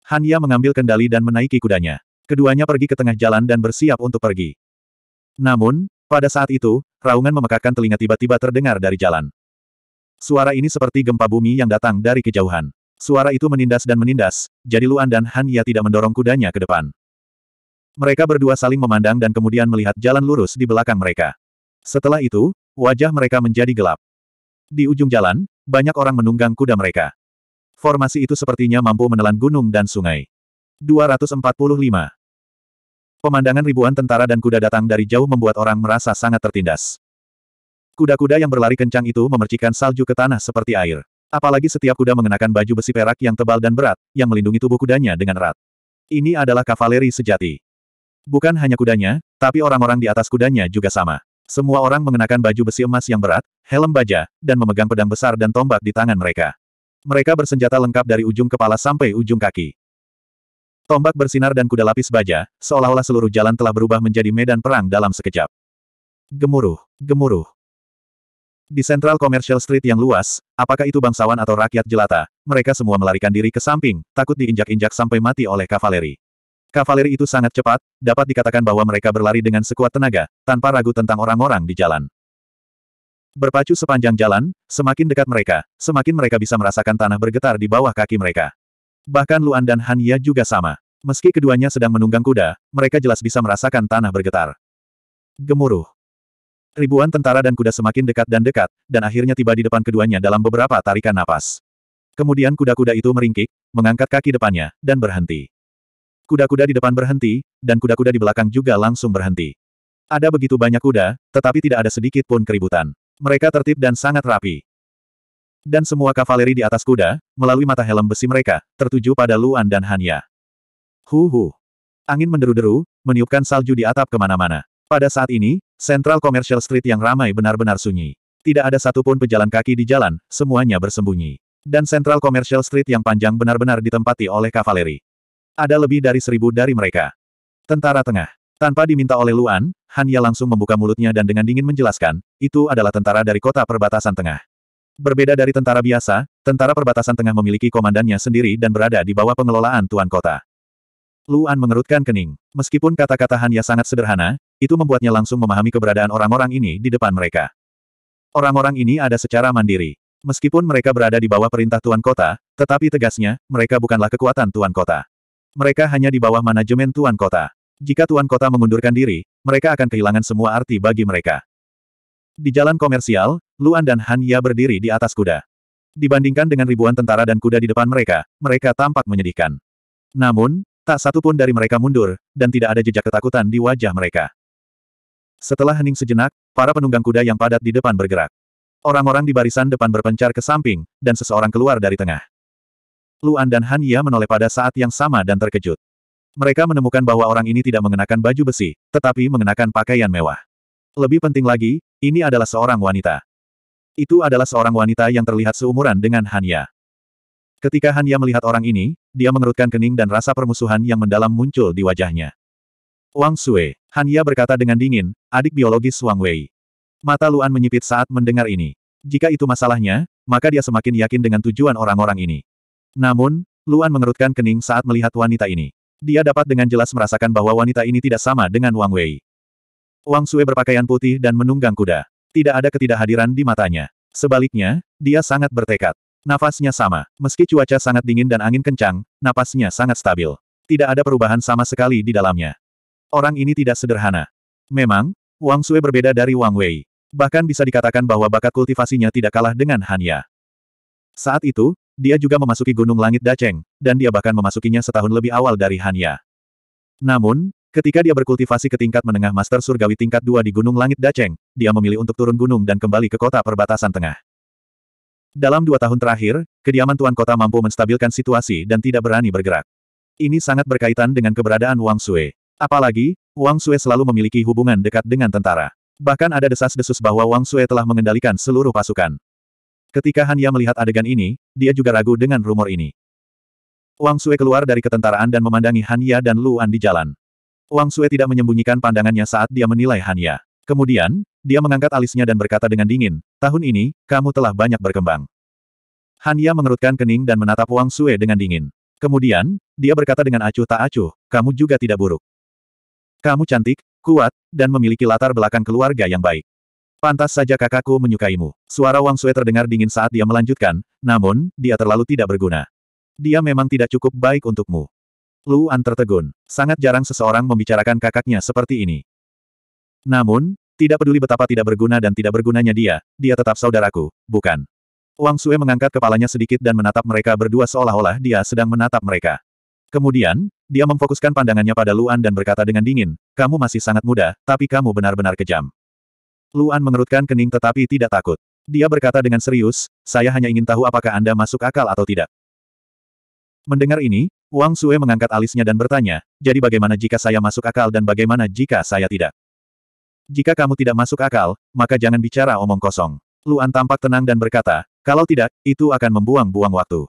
Hanya mengambil kendali dan menaiki kudanya. Keduanya pergi ke tengah jalan dan bersiap untuk pergi. Namun, pada saat itu, raungan memekakkan telinga tiba-tiba terdengar dari jalan. Suara ini seperti gempa bumi yang datang dari kejauhan. Suara itu menindas dan menindas, jadi Luan dan Han Ya tidak mendorong kudanya ke depan. Mereka berdua saling memandang dan kemudian melihat jalan lurus di belakang mereka. Setelah itu, wajah mereka menjadi gelap. Di ujung jalan, banyak orang menunggang kuda mereka. Formasi itu sepertinya mampu menelan gunung dan sungai. 245. Pemandangan ribuan tentara dan kuda datang dari jauh membuat orang merasa sangat tertindas. Kuda-kuda yang berlari kencang itu memercikan salju ke tanah seperti air. Apalagi setiap kuda mengenakan baju besi perak yang tebal dan berat, yang melindungi tubuh kudanya dengan erat. Ini adalah kavaleri sejati. Bukan hanya kudanya, tapi orang-orang di atas kudanya juga sama. Semua orang mengenakan baju besi emas yang berat, helm baja, dan memegang pedang besar dan tombak di tangan mereka. Mereka bersenjata lengkap dari ujung kepala sampai ujung kaki. Tombak bersinar dan kuda lapis baja, seolah-olah seluruh jalan telah berubah menjadi medan perang dalam sekejap. Gemuruh, gemuruh. Di Central Commercial Street yang luas, apakah itu bangsawan atau rakyat jelata, mereka semua melarikan diri ke samping, takut diinjak-injak sampai mati oleh kavaleri. Kavaleri itu sangat cepat, dapat dikatakan bahwa mereka berlari dengan sekuat tenaga, tanpa ragu tentang orang-orang di jalan. Berpacu sepanjang jalan, semakin dekat mereka, semakin mereka bisa merasakan tanah bergetar di bawah kaki mereka. Bahkan Luan dan Han Ya juga sama. Meski keduanya sedang menunggang kuda, mereka jelas bisa merasakan tanah bergetar. Gemuruh. Ribuan tentara dan kuda semakin dekat dan dekat, dan akhirnya tiba di depan keduanya dalam beberapa tarikan napas. Kemudian kuda-kuda itu meringkik, mengangkat kaki depannya, dan berhenti. Kuda-kuda di depan berhenti, dan kuda-kuda di belakang juga langsung berhenti. Ada begitu banyak kuda, tetapi tidak ada sedikit pun keributan. Mereka tertib dan sangat rapi. Dan semua kavaleri di atas kuda, melalui mata helm besi mereka, tertuju pada Luan dan Hanya. Huhu. Angin menderu-deru, meniupkan salju di atap kemana-mana. Pada saat ini, Central Commercial Street yang ramai benar-benar sunyi. Tidak ada satupun pejalan kaki di jalan, semuanya bersembunyi. Dan Central Commercial Street yang panjang benar-benar ditempati oleh kavaleri. Ada lebih dari seribu dari mereka. Tentara tengah. Tanpa diminta oleh Luan, Hanya langsung membuka mulutnya dan dengan dingin menjelaskan, itu adalah tentara dari kota perbatasan tengah. Berbeda dari tentara biasa, tentara perbatasan tengah memiliki komandannya sendiri dan berada di bawah pengelolaan tuan kota. Luan mengerutkan kening. Meskipun kata-kata Hanya sangat sederhana, itu membuatnya langsung memahami keberadaan orang-orang ini di depan mereka. Orang-orang ini ada secara mandiri. Meskipun mereka berada di bawah perintah tuan kota, tetapi tegasnya, mereka bukanlah kekuatan tuan kota. Mereka hanya di bawah manajemen tuan kota. Jika tuan kota mengundurkan diri, mereka akan kehilangan semua arti bagi mereka. Di jalan komersial, Luan dan Han Ya berdiri di atas kuda. Dibandingkan dengan ribuan tentara dan kuda di depan mereka, mereka tampak menyedihkan. Namun, tak satu pun dari mereka mundur, dan tidak ada jejak ketakutan di wajah mereka. Setelah hening sejenak, para penunggang kuda yang padat di depan bergerak. Orang-orang di barisan depan berpencar ke samping, dan seseorang keluar dari tengah. Luan dan Han Ya menoleh pada saat yang sama dan terkejut. Mereka menemukan bahwa orang ini tidak mengenakan baju besi, tetapi mengenakan pakaian mewah. Lebih penting lagi, ini adalah seorang wanita. Itu adalah seorang wanita yang terlihat seumuran dengan Hanya. Ketika Hanya melihat orang ini, dia mengerutkan kening dan rasa permusuhan yang mendalam muncul di wajahnya. Wang Sui, Hanya berkata dengan dingin, adik biologis Wang Wei. Mata Luan menyipit saat mendengar ini. Jika itu masalahnya, maka dia semakin yakin dengan tujuan orang-orang ini. Namun, Luan mengerutkan kening saat melihat wanita ini dia dapat dengan jelas merasakan bahwa wanita ini tidak sama dengan Wang Wei. Wang Sue berpakaian putih dan menunggang kuda. Tidak ada ketidakhadiran di matanya. Sebaliknya, dia sangat bertekad. Nafasnya sama. Meski cuaca sangat dingin dan angin kencang, napasnya sangat stabil. Tidak ada perubahan sama sekali di dalamnya. Orang ini tidak sederhana. Memang, Wang Sue berbeda dari Wang Wei. Bahkan bisa dikatakan bahwa bakat kultivasinya tidak kalah dengan Han ya. Saat itu, dia juga memasuki Gunung Langit Daceng, dan dia bahkan memasukinya setahun lebih awal dari Hanya. Namun, ketika dia berkultivasi ke tingkat menengah Master Surgawi tingkat 2 di Gunung Langit Daceng, dia memilih untuk turun gunung dan kembali ke kota perbatasan tengah. Dalam dua tahun terakhir, kediaman Tuan Kota mampu menstabilkan situasi dan tidak berani bergerak. Ini sangat berkaitan dengan keberadaan Wang Sui. Apalagi, Wang Sui selalu memiliki hubungan dekat dengan tentara. Bahkan ada desas-desus bahwa Wang Sui telah mengendalikan seluruh pasukan. Ketika Hanya melihat adegan ini, dia juga ragu dengan rumor ini. Wang Sue keluar dari ketentaraan dan memandangi Hanya dan Luan di jalan. Wang Sue tidak menyembunyikan pandangannya saat dia menilai Hanya. Kemudian, dia mengangkat alisnya dan berkata dengan dingin, tahun ini, kamu telah banyak berkembang. Hanya mengerutkan kening dan menatap Wang Sue dengan dingin. Kemudian, dia berkata dengan acuh tak acuh, kamu juga tidak buruk. Kamu cantik, kuat, dan memiliki latar belakang keluarga yang baik. Pantas saja kakakku menyukaimu. Suara Wang Sue terdengar dingin saat dia melanjutkan, namun, dia terlalu tidak berguna. Dia memang tidak cukup baik untukmu. Luan tertegun. Sangat jarang seseorang membicarakan kakaknya seperti ini. Namun, tidak peduli betapa tidak berguna dan tidak bergunanya dia, dia tetap saudaraku, bukan? Wang Sue mengangkat kepalanya sedikit dan menatap mereka berdua seolah-olah dia sedang menatap mereka. Kemudian, dia memfokuskan pandangannya pada Luan dan berkata dengan dingin, kamu masih sangat muda, tapi kamu benar-benar kejam. Luan mengerutkan kening tetapi tidak takut. Dia berkata dengan serius, saya hanya ingin tahu apakah Anda masuk akal atau tidak. Mendengar ini, Wang Sue mengangkat alisnya dan bertanya, jadi bagaimana jika saya masuk akal dan bagaimana jika saya tidak? Jika kamu tidak masuk akal, maka jangan bicara omong kosong. Luan tampak tenang dan berkata, kalau tidak, itu akan membuang-buang waktu.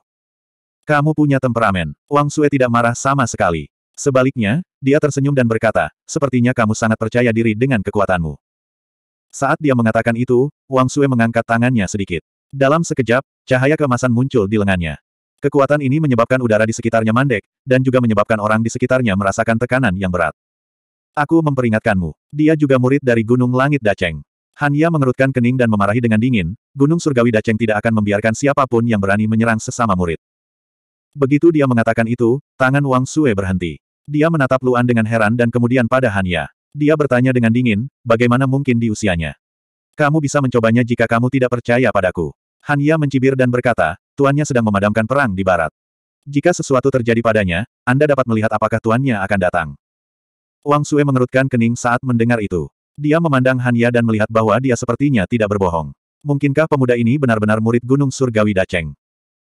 Kamu punya temperamen. Wang Sue tidak marah sama sekali. Sebaliknya, dia tersenyum dan berkata, sepertinya kamu sangat percaya diri dengan kekuatanmu. Saat dia mengatakan itu, Wang Sue mengangkat tangannya sedikit. Dalam sekejap, cahaya kemasan muncul di lengannya. Kekuatan ini menyebabkan udara di sekitarnya mandek, dan juga menyebabkan orang di sekitarnya merasakan tekanan yang berat. Aku memperingatkanmu. Dia juga murid dari Gunung Langit Daceng. Hanya mengerutkan kening dan memarahi dengan dingin, Gunung Surgawi Daceng tidak akan membiarkan siapapun yang berani menyerang sesama murid. Begitu dia mengatakan itu, tangan Wang Sue berhenti. Dia menatap Luan dengan heran dan kemudian pada Hanya. Dia bertanya dengan dingin, bagaimana mungkin di usianya? Kamu bisa mencobanya jika kamu tidak percaya padaku. Han Ya mencibir dan berkata, tuannya sedang memadamkan perang di barat. Jika sesuatu terjadi padanya, Anda dapat melihat apakah tuannya akan datang. Wang Sue mengerutkan kening saat mendengar itu. Dia memandang Han Ya dan melihat bahwa dia sepertinya tidak berbohong. Mungkinkah pemuda ini benar-benar murid Gunung Surgawi Daceng?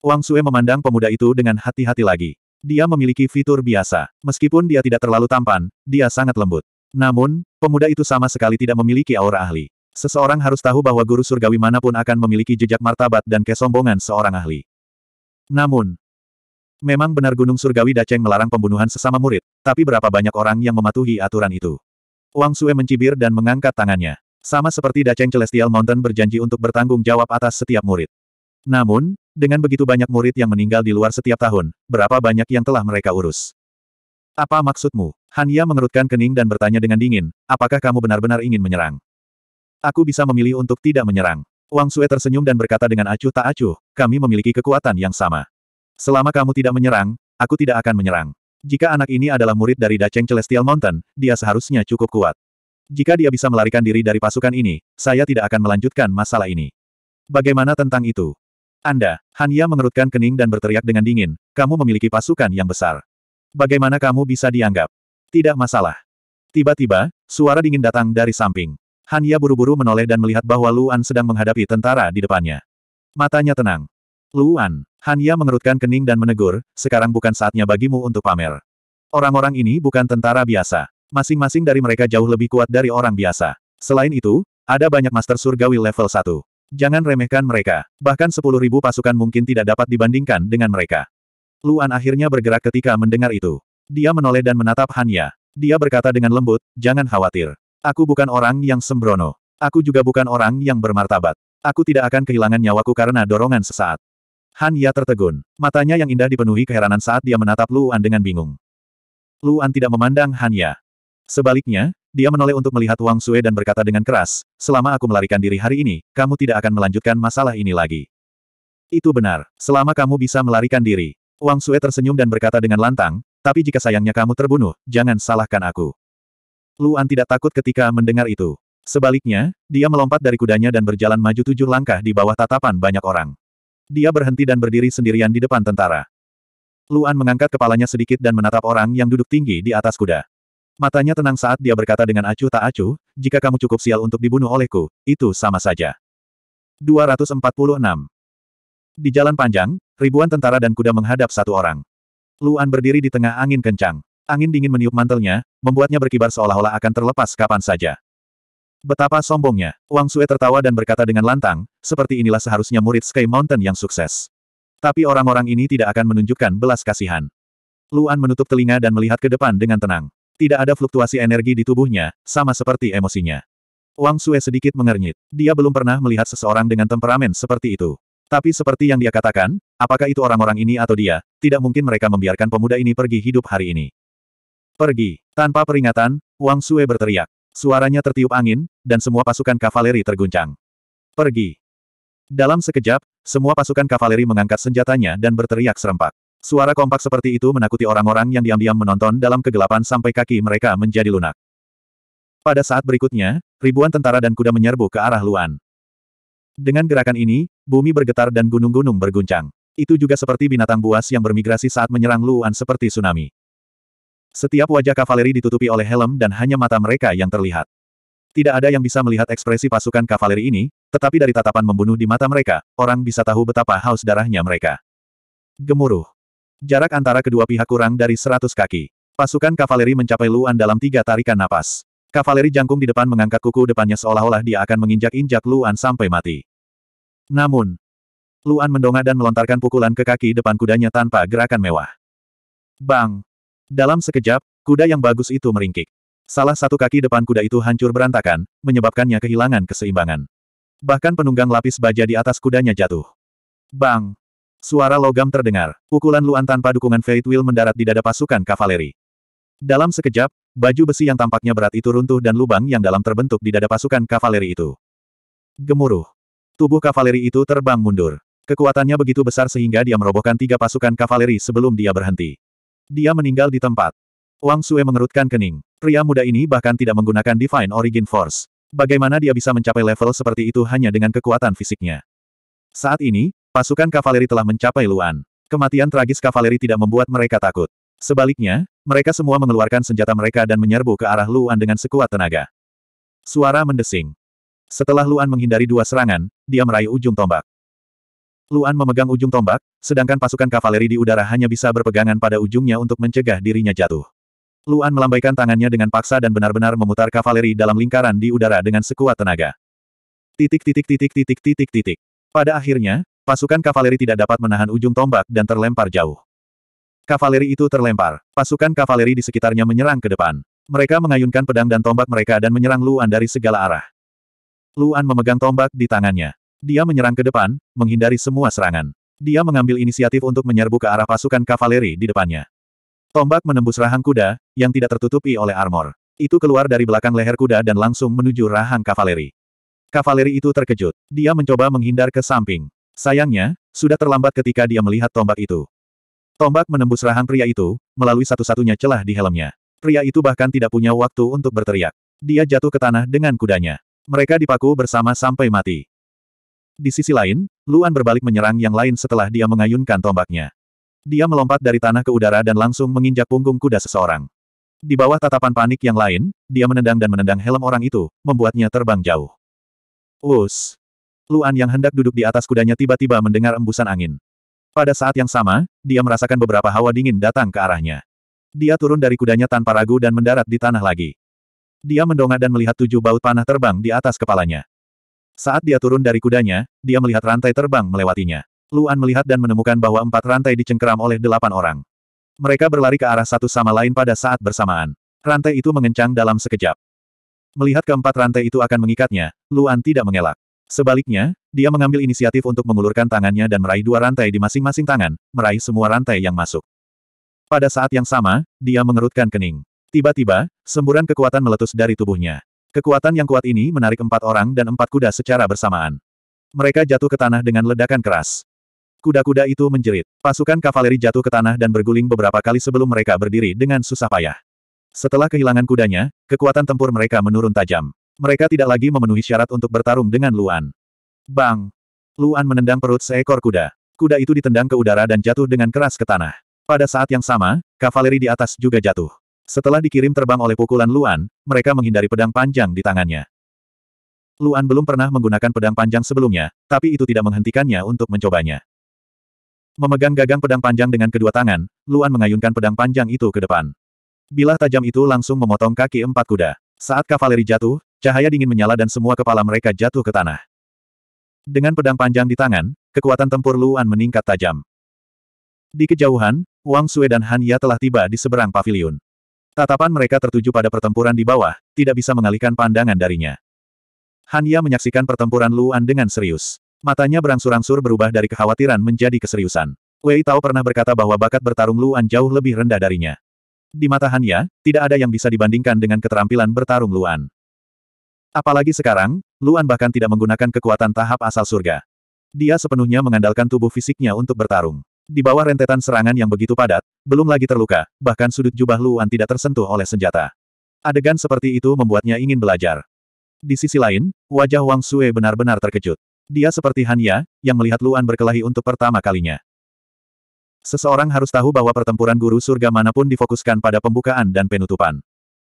Wang Sue memandang pemuda itu dengan hati-hati lagi. Dia memiliki fitur biasa. Meskipun dia tidak terlalu tampan, dia sangat lembut. Namun, pemuda itu sama sekali tidak memiliki aura ahli. Seseorang harus tahu bahwa guru surgawi manapun akan memiliki jejak martabat dan kesombongan seorang ahli. Namun, memang benar Gunung Surgawi Daceng melarang pembunuhan sesama murid, tapi berapa banyak orang yang mematuhi aturan itu? Wang Sue mencibir dan mengangkat tangannya. Sama seperti Daceng Celestial Mountain berjanji untuk bertanggung jawab atas setiap murid. Namun, dengan begitu banyak murid yang meninggal di luar setiap tahun, berapa banyak yang telah mereka urus? Apa maksudmu? Han Ya mengerutkan kening dan bertanya dengan dingin, apakah kamu benar-benar ingin menyerang? Aku bisa memilih untuk tidak menyerang. Wang Sue tersenyum dan berkata dengan acuh tak acuh, kami memiliki kekuatan yang sama. Selama kamu tidak menyerang, aku tidak akan menyerang. Jika anak ini adalah murid dari Daceng Celestial Mountain, dia seharusnya cukup kuat. Jika dia bisa melarikan diri dari pasukan ini, saya tidak akan melanjutkan masalah ini. Bagaimana tentang itu? Anda, Han Ya mengerutkan kening dan berteriak dengan dingin, kamu memiliki pasukan yang besar. Bagaimana kamu bisa dianggap? Tidak masalah. Tiba-tiba, suara dingin datang dari samping. Hanya buru-buru menoleh dan melihat bahwa Luan sedang menghadapi tentara di depannya. Matanya tenang. Luan, Hanya mengerutkan kening dan menegur, sekarang bukan saatnya bagimu untuk pamer. Orang-orang ini bukan tentara biasa. Masing-masing dari mereka jauh lebih kuat dari orang biasa. Selain itu, ada banyak master surgawi level 1. Jangan remehkan mereka. Bahkan 10.000 pasukan mungkin tidak dapat dibandingkan dengan mereka. Luan akhirnya bergerak ketika mendengar itu. Dia menoleh dan menatap Hanya. Dia berkata dengan lembut, jangan khawatir. Aku bukan orang yang sembrono. Aku juga bukan orang yang bermartabat. Aku tidak akan kehilangan nyawaku karena dorongan sesaat. Han ya tertegun. Matanya yang indah dipenuhi keheranan saat dia menatap Luan dengan bingung. Luan tidak memandang Han ya. Sebaliknya, dia menoleh untuk melihat Wang Sue dan berkata dengan keras, selama aku melarikan diri hari ini, kamu tidak akan melanjutkan masalah ini lagi. Itu benar. Selama kamu bisa melarikan diri, Wang Sue tersenyum dan berkata dengan lantang, tapi jika sayangnya kamu terbunuh, jangan salahkan aku. Luan tidak takut ketika mendengar itu. Sebaliknya, dia melompat dari kudanya dan berjalan maju tujuh langkah di bawah tatapan banyak orang. Dia berhenti dan berdiri sendirian di depan tentara. Luan mengangkat kepalanya sedikit dan menatap orang yang duduk tinggi di atas kuda. Matanya tenang saat dia berkata dengan acuh tak acuh, jika kamu cukup sial untuk dibunuh olehku, itu sama saja. 246. Di jalan panjang, ribuan tentara dan kuda menghadap satu orang. Luan berdiri di tengah angin kencang. Angin dingin meniup mantelnya, membuatnya berkibar seolah-olah akan terlepas kapan saja. Betapa sombongnya, Wang Sue tertawa dan berkata dengan lantang, seperti inilah seharusnya murid Sky Mountain yang sukses. Tapi orang-orang ini tidak akan menunjukkan belas kasihan. Luan menutup telinga dan melihat ke depan dengan tenang. Tidak ada fluktuasi energi di tubuhnya, sama seperti emosinya. Wang Sue sedikit mengernyit. Dia belum pernah melihat seseorang dengan temperamen seperti itu. Tapi seperti yang dia katakan, apakah itu orang-orang ini atau dia, tidak mungkin mereka membiarkan pemuda ini pergi hidup hari ini. Pergi. Tanpa peringatan, Wang Sue berteriak. Suaranya tertiup angin, dan semua pasukan kavaleri terguncang. Pergi. Dalam sekejap, semua pasukan kavaleri mengangkat senjatanya dan berteriak serempak. Suara kompak seperti itu menakuti orang-orang yang diam-diam menonton dalam kegelapan sampai kaki mereka menjadi lunak. Pada saat berikutnya, ribuan tentara dan kuda menyerbu ke arah Luan. Dengan gerakan ini, Bumi bergetar dan gunung-gunung berguncang. Itu juga seperti binatang buas yang bermigrasi saat menyerang Luan seperti tsunami. Setiap wajah kavaleri ditutupi oleh helm dan hanya mata mereka yang terlihat. Tidak ada yang bisa melihat ekspresi pasukan kavaleri ini, tetapi dari tatapan membunuh di mata mereka, orang bisa tahu betapa haus darahnya mereka. Gemuruh. Jarak antara kedua pihak kurang dari 100 kaki. Pasukan kavaleri mencapai Luan dalam tiga tarikan napas. Kavaleri jangkung di depan mengangkat kuku depannya seolah-olah dia akan menginjak-injak Luan sampai mati. Namun, Luan mendongak dan melontarkan pukulan ke kaki depan kudanya tanpa gerakan mewah. Bang! Dalam sekejap, kuda yang bagus itu meringkik. Salah satu kaki depan kuda itu hancur berantakan, menyebabkannya kehilangan keseimbangan. Bahkan penunggang lapis baja di atas kudanya jatuh. Bang! Suara logam terdengar. Pukulan Luan tanpa dukungan Fate Will mendarat di dada pasukan kavaleri. Dalam sekejap, baju besi yang tampaknya berat itu runtuh dan lubang yang dalam terbentuk di dada pasukan kavaleri itu. Gemuruh. Tubuh kavaleri itu terbang mundur. Kekuatannya begitu besar sehingga dia merobohkan tiga pasukan kavaleri sebelum dia berhenti. Dia meninggal di tempat. Wang Sue mengerutkan kening. Pria muda ini bahkan tidak menggunakan Divine Origin Force. Bagaimana dia bisa mencapai level seperti itu hanya dengan kekuatan fisiknya? Saat ini, pasukan kavaleri telah mencapai Luan. Kematian tragis kavaleri tidak membuat mereka takut. Sebaliknya, mereka semua mengeluarkan senjata mereka dan menyerbu ke arah Luan dengan sekuat tenaga. Suara mendesing. Setelah Luan menghindari dua serangan, dia meraih ujung tombak. Luan memegang ujung tombak, sedangkan pasukan kavaleri di udara hanya bisa berpegangan pada ujungnya untuk mencegah dirinya jatuh. Luan melambaikan tangannya dengan paksa dan benar-benar memutar kavaleri dalam lingkaran di udara dengan sekuat tenaga. Titik titik titik titik titik titik. Pada akhirnya, pasukan kavaleri tidak dapat menahan ujung tombak dan terlempar jauh. Kavaleri itu terlempar. Pasukan kavaleri di sekitarnya menyerang ke depan. Mereka mengayunkan pedang dan tombak mereka dan menyerang Luan dari segala arah. Luan memegang tombak di tangannya. Dia menyerang ke depan, menghindari semua serangan. Dia mengambil inisiatif untuk menyerbu ke arah pasukan kavaleri di depannya. Tombak menembus rahang kuda, yang tidak tertutupi oleh armor. Itu keluar dari belakang leher kuda dan langsung menuju rahang kavaleri. Kavaleri itu terkejut. Dia mencoba menghindar ke samping. Sayangnya, sudah terlambat ketika dia melihat tombak itu. Tombak menembus rahang pria itu, melalui satu-satunya celah di helmnya. Pria itu bahkan tidak punya waktu untuk berteriak. Dia jatuh ke tanah dengan kudanya. Mereka dipaku bersama sampai mati. Di sisi lain, Luan berbalik menyerang yang lain setelah dia mengayunkan tombaknya. Dia melompat dari tanah ke udara dan langsung menginjak punggung kuda seseorang. Di bawah tatapan panik yang lain, dia menendang dan menendang helm orang itu, membuatnya terbang jauh. Us! Luan yang hendak duduk di atas kudanya tiba-tiba mendengar embusan angin. Pada saat yang sama, dia merasakan beberapa hawa dingin datang ke arahnya. Dia turun dari kudanya tanpa ragu dan mendarat di tanah lagi. Dia mendongak dan melihat tujuh baut panah terbang di atas kepalanya. Saat dia turun dari kudanya, dia melihat rantai terbang melewatinya. Luan melihat dan menemukan bahwa empat rantai dicengkeram oleh delapan orang. Mereka berlari ke arah satu sama lain pada saat bersamaan. Rantai itu mengencang dalam sekejap. Melihat keempat rantai itu akan mengikatnya, Luan tidak mengelak. Sebaliknya, dia mengambil inisiatif untuk mengulurkan tangannya dan meraih dua rantai di masing-masing tangan, meraih semua rantai yang masuk. Pada saat yang sama, dia mengerutkan kening. Tiba-tiba, semburan kekuatan meletus dari tubuhnya. Kekuatan yang kuat ini menarik empat orang dan empat kuda secara bersamaan. Mereka jatuh ke tanah dengan ledakan keras. Kuda-kuda itu menjerit. Pasukan kavaleri jatuh ke tanah dan berguling beberapa kali sebelum mereka berdiri dengan susah payah. Setelah kehilangan kudanya, kekuatan tempur mereka menurun tajam. Mereka tidak lagi memenuhi syarat untuk bertarung dengan Luan. Bang! Luan menendang perut seekor kuda. Kuda itu ditendang ke udara dan jatuh dengan keras ke tanah. Pada saat yang sama, kavaleri di atas juga jatuh. Setelah dikirim terbang oleh pukulan Luan, mereka menghindari pedang panjang di tangannya. Luan belum pernah menggunakan pedang panjang sebelumnya, tapi itu tidak menghentikannya untuk mencobanya. Memegang gagang pedang panjang dengan kedua tangan, Luan mengayunkan pedang panjang itu ke depan. Bilah tajam itu langsung memotong kaki empat kuda. Saat kavaleri jatuh, cahaya dingin menyala dan semua kepala mereka jatuh ke tanah. Dengan pedang panjang di tangan, kekuatan tempur Luan meningkat tajam. Di kejauhan, Wang Sue dan Han Ya telah tiba di seberang pavilion. Tatapan mereka tertuju pada pertempuran di bawah, tidak bisa mengalihkan pandangan darinya. Hanya menyaksikan pertempuran Luan dengan serius. Matanya berangsur-angsur berubah dari kekhawatiran menjadi keseriusan. Wei Tao pernah berkata bahwa bakat bertarung Luan jauh lebih rendah darinya. Di mata Hanya, tidak ada yang bisa dibandingkan dengan keterampilan bertarung Luan. Apalagi sekarang, Luan bahkan tidak menggunakan kekuatan tahap asal surga. Dia sepenuhnya mengandalkan tubuh fisiknya untuk bertarung. Di bawah rentetan serangan yang begitu padat, belum lagi terluka, bahkan sudut jubah Luan tidak tersentuh oleh senjata. Adegan seperti itu membuatnya ingin belajar. Di sisi lain, wajah Wang Sue benar-benar terkejut. Dia seperti Hanya, yang melihat Luan berkelahi untuk pertama kalinya. Seseorang harus tahu bahwa pertempuran guru surga manapun difokuskan pada pembukaan dan penutupan.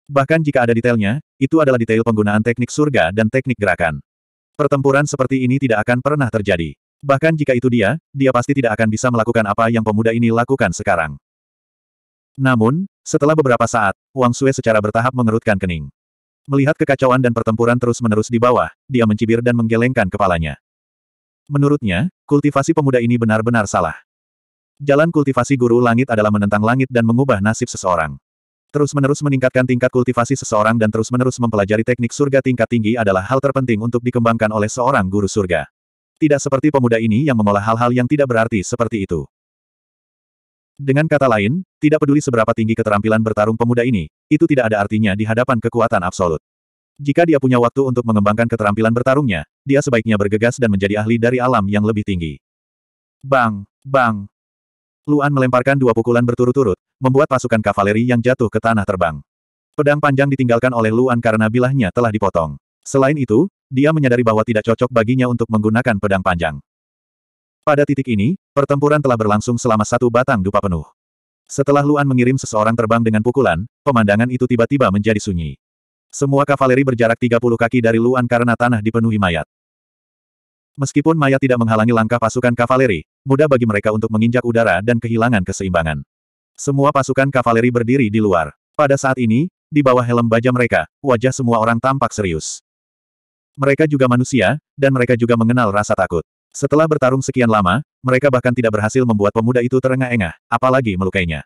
Bahkan jika ada detailnya, itu adalah detail penggunaan teknik surga dan teknik gerakan. Pertempuran seperti ini tidak akan pernah terjadi. Bahkan jika itu dia, dia pasti tidak akan bisa melakukan apa yang pemuda ini lakukan sekarang. Namun, setelah beberapa saat, Wang Sue secara bertahap mengerutkan kening. Melihat kekacauan dan pertempuran terus-menerus di bawah, dia mencibir dan menggelengkan kepalanya. Menurutnya, kultivasi pemuda ini benar-benar salah. Jalan kultivasi guru langit adalah menentang langit dan mengubah nasib seseorang. Terus-menerus meningkatkan tingkat kultivasi seseorang dan terus-menerus mempelajari teknik surga tingkat tinggi adalah hal terpenting untuk dikembangkan oleh seorang guru surga. Tidak seperti pemuda ini yang mengolah hal-hal yang tidak berarti seperti itu. Dengan kata lain, tidak peduli seberapa tinggi keterampilan bertarung pemuda ini, itu tidak ada artinya di hadapan kekuatan absolut. Jika dia punya waktu untuk mengembangkan keterampilan bertarungnya, dia sebaiknya bergegas dan menjadi ahli dari alam yang lebih tinggi. Bang! Bang! Luan melemparkan dua pukulan berturut-turut, membuat pasukan kavaleri yang jatuh ke tanah terbang. Pedang panjang ditinggalkan oleh Luan karena bilahnya telah dipotong. Selain itu, dia menyadari bahwa tidak cocok baginya untuk menggunakan pedang panjang. Pada titik ini, pertempuran telah berlangsung selama satu batang dupa penuh. Setelah Luan mengirim seseorang terbang dengan pukulan, pemandangan itu tiba-tiba menjadi sunyi. Semua kavaleri berjarak 30 kaki dari Luan karena tanah dipenuhi mayat. Meskipun mayat tidak menghalangi langkah pasukan kavaleri, mudah bagi mereka untuk menginjak udara dan kehilangan keseimbangan. Semua pasukan kavaleri berdiri di luar. Pada saat ini, di bawah helm baja mereka, wajah semua orang tampak serius. Mereka juga manusia, dan mereka juga mengenal rasa takut. Setelah bertarung sekian lama, mereka bahkan tidak berhasil membuat pemuda itu terengah-engah, apalagi melukainya.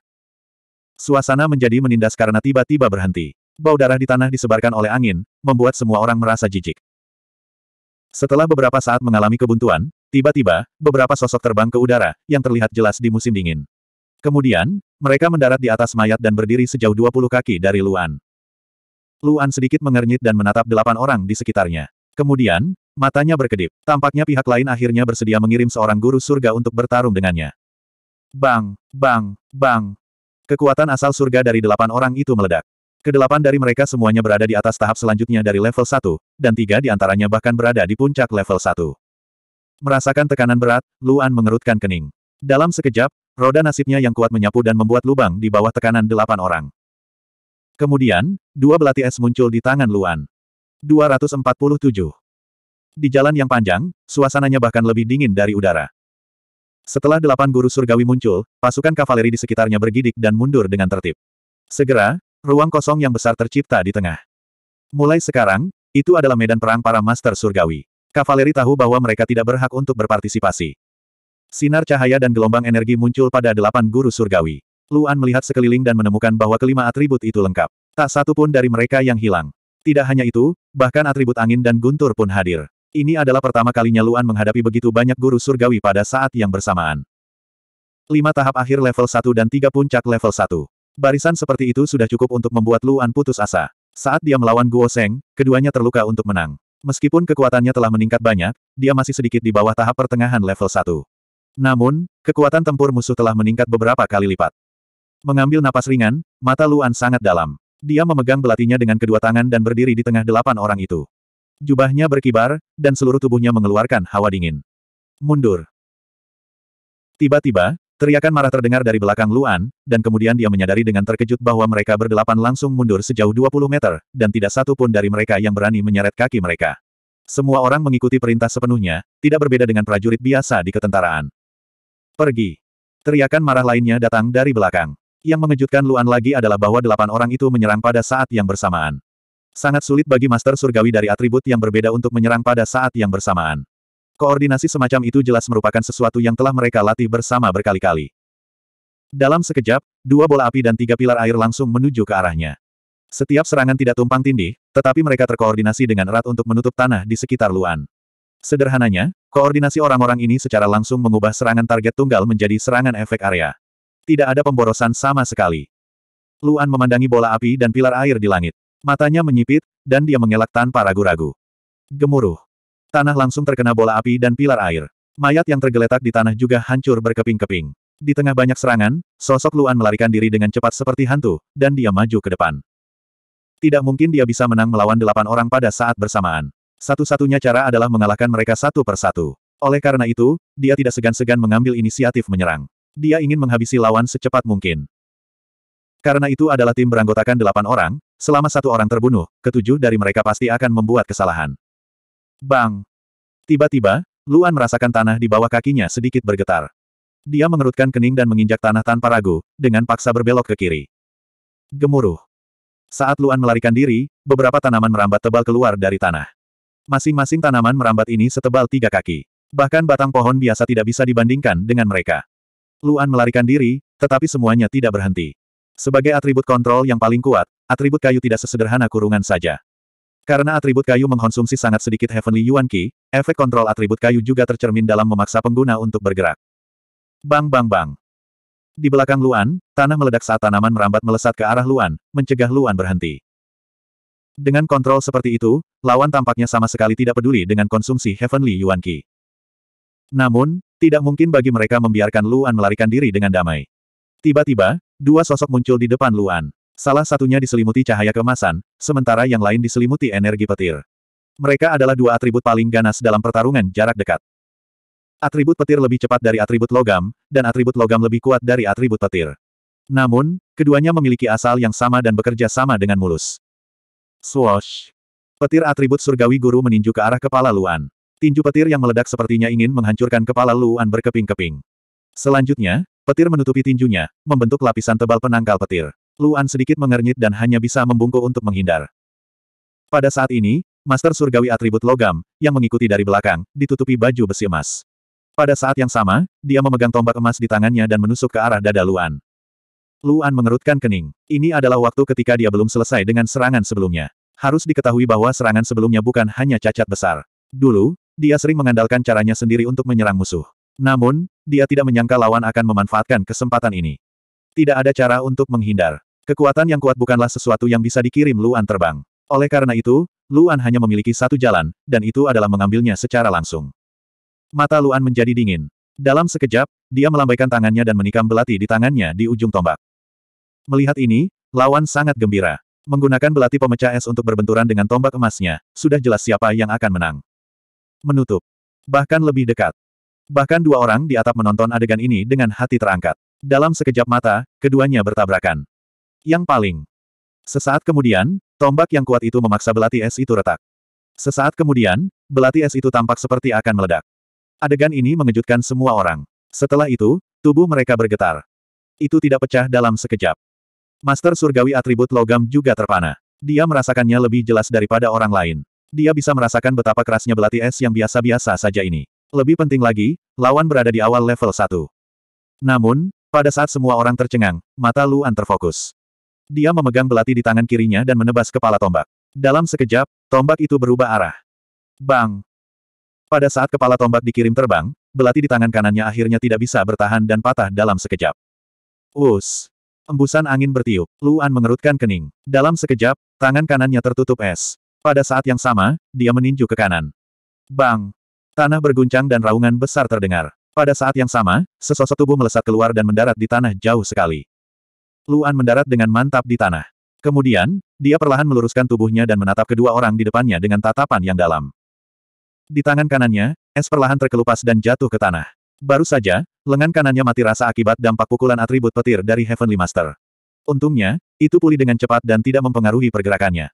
Suasana menjadi menindas karena tiba-tiba berhenti. Bau darah di tanah disebarkan oleh angin, membuat semua orang merasa jijik. Setelah beberapa saat mengalami kebuntuan, tiba-tiba, beberapa sosok terbang ke udara, yang terlihat jelas di musim dingin. Kemudian, mereka mendarat di atas mayat dan berdiri sejauh 20 kaki dari Luan. Luan sedikit mengernyit dan menatap delapan orang di sekitarnya. Kemudian, matanya berkedip. Tampaknya pihak lain akhirnya bersedia mengirim seorang guru surga untuk bertarung dengannya. Bang, bang, bang. Kekuatan asal surga dari delapan orang itu meledak. Kedelapan dari mereka semuanya berada di atas tahap selanjutnya dari level 1, dan tiga di antaranya bahkan berada di puncak level 1. Merasakan tekanan berat, Luan mengerutkan kening. Dalam sekejap, roda nasibnya yang kuat menyapu dan membuat lubang di bawah tekanan delapan orang. Kemudian, dua belati es muncul di tangan Luan. 247. Di jalan yang panjang, suasananya bahkan lebih dingin dari udara. Setelah delapan guru surgawi muncul, pasukan kavaleri di sekitarnya bergidik dan mundur dengan tertib. Segera, ruang kosong yang besar tercipta di tengah. Mulai sekarang, itu adalah medan perang para master surgawi. Kavaleri tahu bahwa mereka tidak berhak untuk berpartisipasi. Sinar cahaya dan gelombang energi muncul pada delapan guru surgawi. Luan melihat sekeliling dan menemukan bahwa kelima atribut itu lengkap. Tak satu pun dari mereka yang hilang. Tidak hanya itu, bahkan atribut angin dan guntur pun hadir. Ini adalah pertama kalinya Luan menghadapi begitu banyak guru surgawi pada saat yang bersamaan. Lima tahap akhir level 1 dan tiga puncak level 1. Barisan seperti itu sudah cukup untuk membuat Luan putus asa. Saat dia melawan Guo Seng, keduanya terluka untuk menang. Meskipun kekuatannya telah meningkat banyak, dia masih sedikit di bawah tahap pertengahan level 1. Namun, kekuatan tempur musuh telah meningkat beberapa kali lipat. Mengambil napas ringan, mata Luan sangat dalam. Dia memegang belatinya dengan kedua tangan dan berdiri di tengah delapan orang itu. Jubahnya berkibar, dan seluruh tubuhnya mengeluarkan hawa dingin. Mundur. Tiba-tiba, teriakan marah terdengar dari belakang Luan, dan kemudian dia menyadari dengan terkejut bahwa mereka berdelapan langsung mundur sejauh 20 meter, dan tidak satu pun dari mereka yang berani menyeret kaki mereka. Semua orang mengikuti perintah sepenuhnya, tidak berbeda dengan prajurit biasa di ketentaraan. Pergi. Teriakan marah lainnya datang dari belakang. Yang mengejutkan Luan lagi adalah bahwa delapan orang itu menyerang pada saat yang bersamaan. Sangat sulit bagi Master Surgawi dari atribut yang berbeda untuk menyerang pada saat yang bersamaan. Koordinasi semacam itu jelas merupakan sesuatu yang telah mereka latih bersama berkali-kali. Dalam sekejap, dua bola api dan tiga pilar air langsung menuju ke arahnya. Setiap serangan tidak tumpang tindih, tetapi mereka terkoordinasi dengan erat untuk menutup tanah di sekitar Luan. Sederhananya, koordinasi orang-orang ini secara langsung mengubah serangan target tunggal menjadi serangan efek area. Tidak ada pemborosan sama sekali. Luan memandangi bola api dan pilar air di langit. Matanya menyipit, dan dia mengelak tanpa ragu-ragu. Gemuruh. Tanah langsung terkena bola api dan pilar air. Mayat yang tergeletak di tanah juga hancur berkeping-keping. Di tengah banyak serangan, sosok Luan melarikan diri dengan cepat seperti hantu, dan dia maju ke depan. Tidak mungkin dia bisa menang melawan delapan orang pada saat bersamaan. Satu-satunya cara adalah mengalahkan mereka satu persatu. Oleh karena itu, dia tidak segan-segan mengambil inisiatif menyerang. Dia ingin menghabisi lawan secepat mungkin. Karena itu adalah tim beranggotakan delapan orang, selama satu orang terbunuh, ketujuh dari mereka pasti akan membuat kesalahan. Bang! Tiba-tiba, Luan merasakan tanah di bawah kakinya sedikit bergetar. Dia mengerutkan kening dan menginjak tanah tanpa ragu, dengan paksa berbelok ke kiri. Gemuruh. Saat Luan melarikan diri, beberapa tanaman merambat tebal keluar dari tanah. Masing-masing tanaman merambat ini setebal tiga kaki. Bahkan batang pohon biasa tidak bisa dibandingkan dengan mereka. Luan melarikan diri, tetapi semuanya tidak berhenti. Sebagai atribut kontrol yang paling kuat, atribut kayu tidak sesederhana kurungan saja. Karena atribut kayu mengkonsumsi sangat sedikit Heavenly Yuan Qi, efek kontrol atribut kayu juga tercermin dalam memaksa pengguna untuk bergerak. Bang bang bang. Di belakang Luan, tanah meledak saat tanaman merambat melesat ke arah Luan, mencegah Luan berhenti. Dengan kontrol seperti itu, lawan tampaknya sama sekali tidak peduli dengan konsumsi Heavenly Yuan Qi. Namun, tidak mungkin bagi mereka membiarkan Luan melarikan diri dengan damai. Tiba-tiba, dua sosok muncul di depan Luan. Salah satunya diselimuti cahaya kemasan, sementara yang lain diselimuti energi petir. Mereka adalah dua atribut paling ganas dalam pertarungan jarak dekat. Atribut petir lebih cepat dari atribut logam, dan atribut logam lebih kuat dari atribut petir. Namun, keduanya memiliki asal yang sama dan bekerja sama dengan mulus. Swoosh! Petir atribut surgawi guru meninju ke arah kepala Luan. Tinju petir yang meledak sepertinya ingin menghancurkan kepala Luan berkeping-keping. Selanjutnya, petir menutupi tinjunya, membentuk lapisan tebal penangkal petir. Luan sedikit mengernyit dan hanya bisa membungkuk untuk menghindar. Pada saat ini, Master Surgawi atribut logam, yang mengikuti dari belakang, ditutupi baju besi emas. Pada saat yang sama, dia memegang tombak emas di tangannya dan menusuk ke arah dada Luan. Luan mengerutkan kening. Ini adalah waktu ketika dia belum selesai dengan serangan sebelumnya. Harus diketahui bahwa serangan sebelumnya bukan hanya cacat besar. Dulu, dia sering mengandalkan caranya sendiri untuk menyerang musuh. Namun, dia tidak menyangka lawan akan memanfaatkan kesempatan ini. Tidak ada cara untuk menghindar. Kekuatan yang kuat bukanlah sesuatu yang bisa dikirim Luan terbang. Oleh karena itu, Luan hanya memiliki satu jalan, dan itu adalah mengambilnya secara langsung. Mata Luan menjadi dingin. Dalam sekejap, dia melambaikan tangannya dan menikam belati di tangannya di ujung tombak. Melihat ini, lawan sangat gembira. Menggunakan belati pemecah es untuk berbenturan dengan tombak emasnya, sudah jelas siapa yang akan menang. Menutup. Bahkan lebih dekat. Bahkan dua orang di atap menonton adegan ini dengan hati terangkat. Dalam sekejap mata, keduanya bertabrakan. Yang paling. Sesaat kemudian, tombak yang kuat itu memaksa belati es itu retak. Sesaat kemudian, belati es itu tampak seperti akan meledak. Adegan ini mengejutkan semua orang. Setelah itu, tubuh mereka bergetar. Itu tidak pecah dalam sekejap. Master surgawi atribut logam juga terpana. Dia merasakannya lebih jelas daripada orang lain. Dia bisa merasakan betapa kerasnya belati es yang biasa-biasa saja ini. Lebih penting lagi, lawan berada di awal level 1. Namun, pada saat semua orang tercengang, mata Luan terfokus. Dia memegang belati di tangan kirinya dan menebas kepala tombak. Dalam sekejap, tombak itu berubah arah. Bang! Pada saat kepala tombak dikirim terbang, belati di tangan kanannya akhirnya tidak bisa bertahan dan patah dalam sekejap. Us! Embusan angin bertiup, Luan mengerutkan kening. Dalam sekejap, tangan kanannya tertutup es. Pada saat yang sama, dia meninju ke kanan. Bang! Tanah berguncang dan raungan besar terdengar. Pada saat yang sama, sesosok tubuh melesat keluar dan mendarat di tanah jauh sekali. Luan mendarat dengan mantap di tanah. Kemudian, dia perlahan meluruskan tubuhnya dan menatap kedua orang di depannya dengan tatapan yang dalam. Di tangan kanannya, es perlahan terkelupas dan jatuh ke tanah. Baru saja, lengan kanannya mati rasa akibat dampak pukulan atribut petir dari Heavenly Master. Untungnya, itu pulih dengan cepat dan tidak mempengaruhi pergerakannya.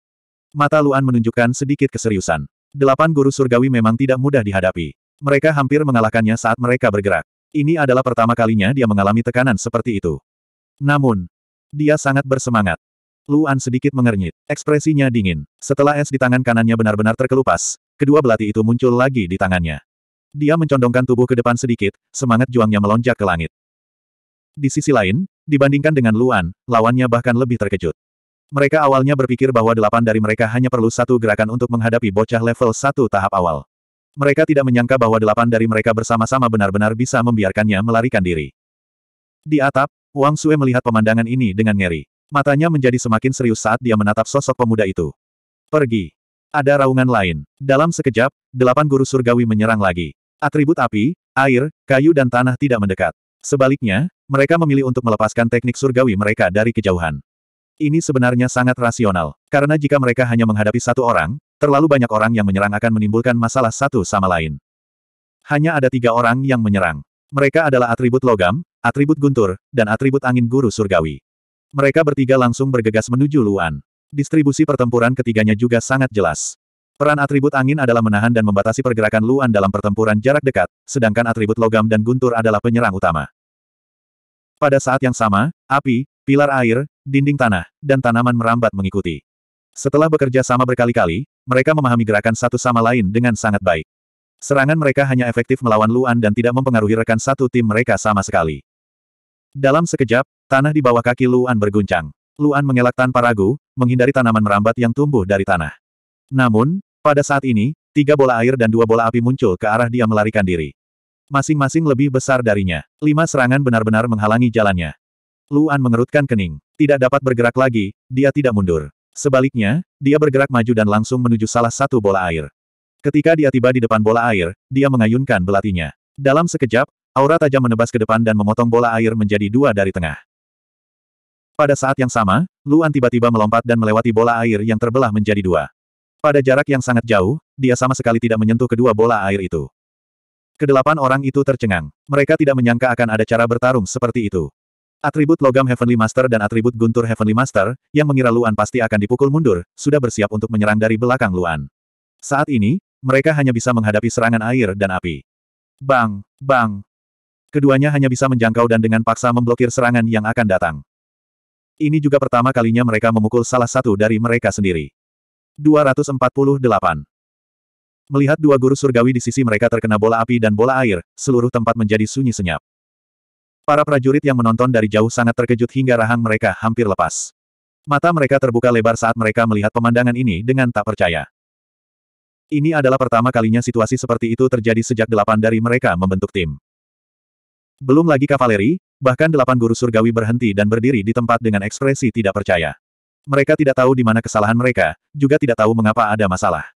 Mata Luan menunjukkan sedikit keseriusan. Delapan guru surgawi memang tidak mudah dihadapi. Mereka hampir mengalahkannya saat mereka bergerak. Ini adalah pertama kalinya dia mengalami tekanan seperti itu. Namun, dia sangat bersemangat. Luan sedikit mengernyit. Ekspresinya dingin. Setelah es di tangan kanannya benar-benar terkelupas, kedua belati itu muncul lagi di tangannya. Dia mencondongkan tubuh ke depan sedikit, semangat juangnya melonjak ke langit. Di sisi lain, dibandingkan dengan Luan, lawannya bahkan lebih terkejut. Mereka awalnya berpikir bahwa delapan dari mereka hanya perlu satu gerakan untuk menghadapi bocah level satu tahap awal. Mereka tidak menyangka bahwa delapan dari mereka bersama-sama benar-benar bisa membiarkannya melarikan diri. Di atap, Wang Sue melihat pemandangan ini dengan ngeri. Matanya menjadi semakin serius saat dia menatap sosok pemuda itu. Pergi. Ada raungan lain. Dalam sekejap, delapan guru surgawi menyerang lagi. Atribut api, air, kayu dan tanah tidak mendekat. Sebaliknya, mereka memilih untuk melepaskan teknik surgawi mereka dari kejauhan. Ini sebenarnya sangat rasional, karena jika mereka hanya menghadapi satu orang, terlalu banyak orang yang menyerang akan menimbulkan masalah satu sama lain. Hanya ada tiga orang yang menyerang. Mereka adalah atribut logam, atribut guntur, dan atribut angin guru surgawi. Mereka bertiga langsung bergegas menuju Luan. Distribusi pertempuran ketiganya juga sangat jelas. Peran atribut angin adalah menahan dan membatasi pergerakan Luan dalam pertempuran jarak dekat, sedangkan atribut logam dan guntur adalah penyerang utama. Pada saat yang sama, api, Pilar air, dinding tanah, dan tanaman merambat mengikuti. Setelah bekerja sama berkali-kali, mereka memahami gerakan satu sama lain dengan sangat baik. Serangan mereka hanya efektif melawan Luan dan tidak mempengaruhi rekan satu tim mereka sama sekali. Dalam sekejap, tanah di bawah kaki Luan berguncang. Luan mengelak tanpa ragu, menghindari tanaman merambat yang tumbuh dari tanah. Namun, pada saat ini, tiga bola air dan dua bola api muncul ke arah dia melarikan diri. Masing-masing lebih besar darinya. Lima serangan benar-benar menghalangi jalannya. Luan mengerutkan kening. Tidak dapat bergerak lagi, dia tidak mundur. Sebaliknya, dia bergerak maju dan langsung menuju salah satu bola air. Ketika dia tiba di depan bola air, dia mengayunkan belatinya. Dalam sekejap, aura tajam menebas ke depan dan memotong bola air menjadi dua dari tengah. Pada saat yang sama, Luan tiba-tiba melompat dan melewati bola air yang terbelah menjadi dua. Pada jarak yang sangat jauh, dia sama sekali tidak menyentuh kedua bola air itu. Kedelapan orang itu tercengang. Mereka tidak menyangka akan ada cara bertarung seperti itu. Atribut logam Heavenly Master dan atribut guntur Heavenly Master, yang mengira Luan pasti akan dipukul mundur, sudah bersiap untuk menyerang dari belakang Luan. Saat ini, mereka hanya bisa menghadapi serangan air dan api. Bang, bang. Keduanya hanya bisa menjangkau dan dengan paksa memblokir serangan yang akan datang. Ini juga pertama kalinya mereka memukul salah satu dari mereka sendiri. 248. Melihat dua guru surgawi di sisi mereka terkena bola api dan bola air, seluruh tempat menjadi sunyi senyap. Para prajurit yang menonton dari jauh sangat terkejut hingga rahang mereka hampir lepas. Mata mereka terbuka lebar saat mereka melihat pemandangan ini dengan tak percaya. Ini adalah pertama kalinya situasi seperti itu terjadi sejak delapan dari mereka membentuk tim. Belum lagi kavaleri, bahkan delapan guru surgawi berhenti dan berdiri di tempat dengan ekspresi tidak percaya. Mereka tidak tahu di mana kesalahan mereka, juga tidak tahu mengapa ada masalah.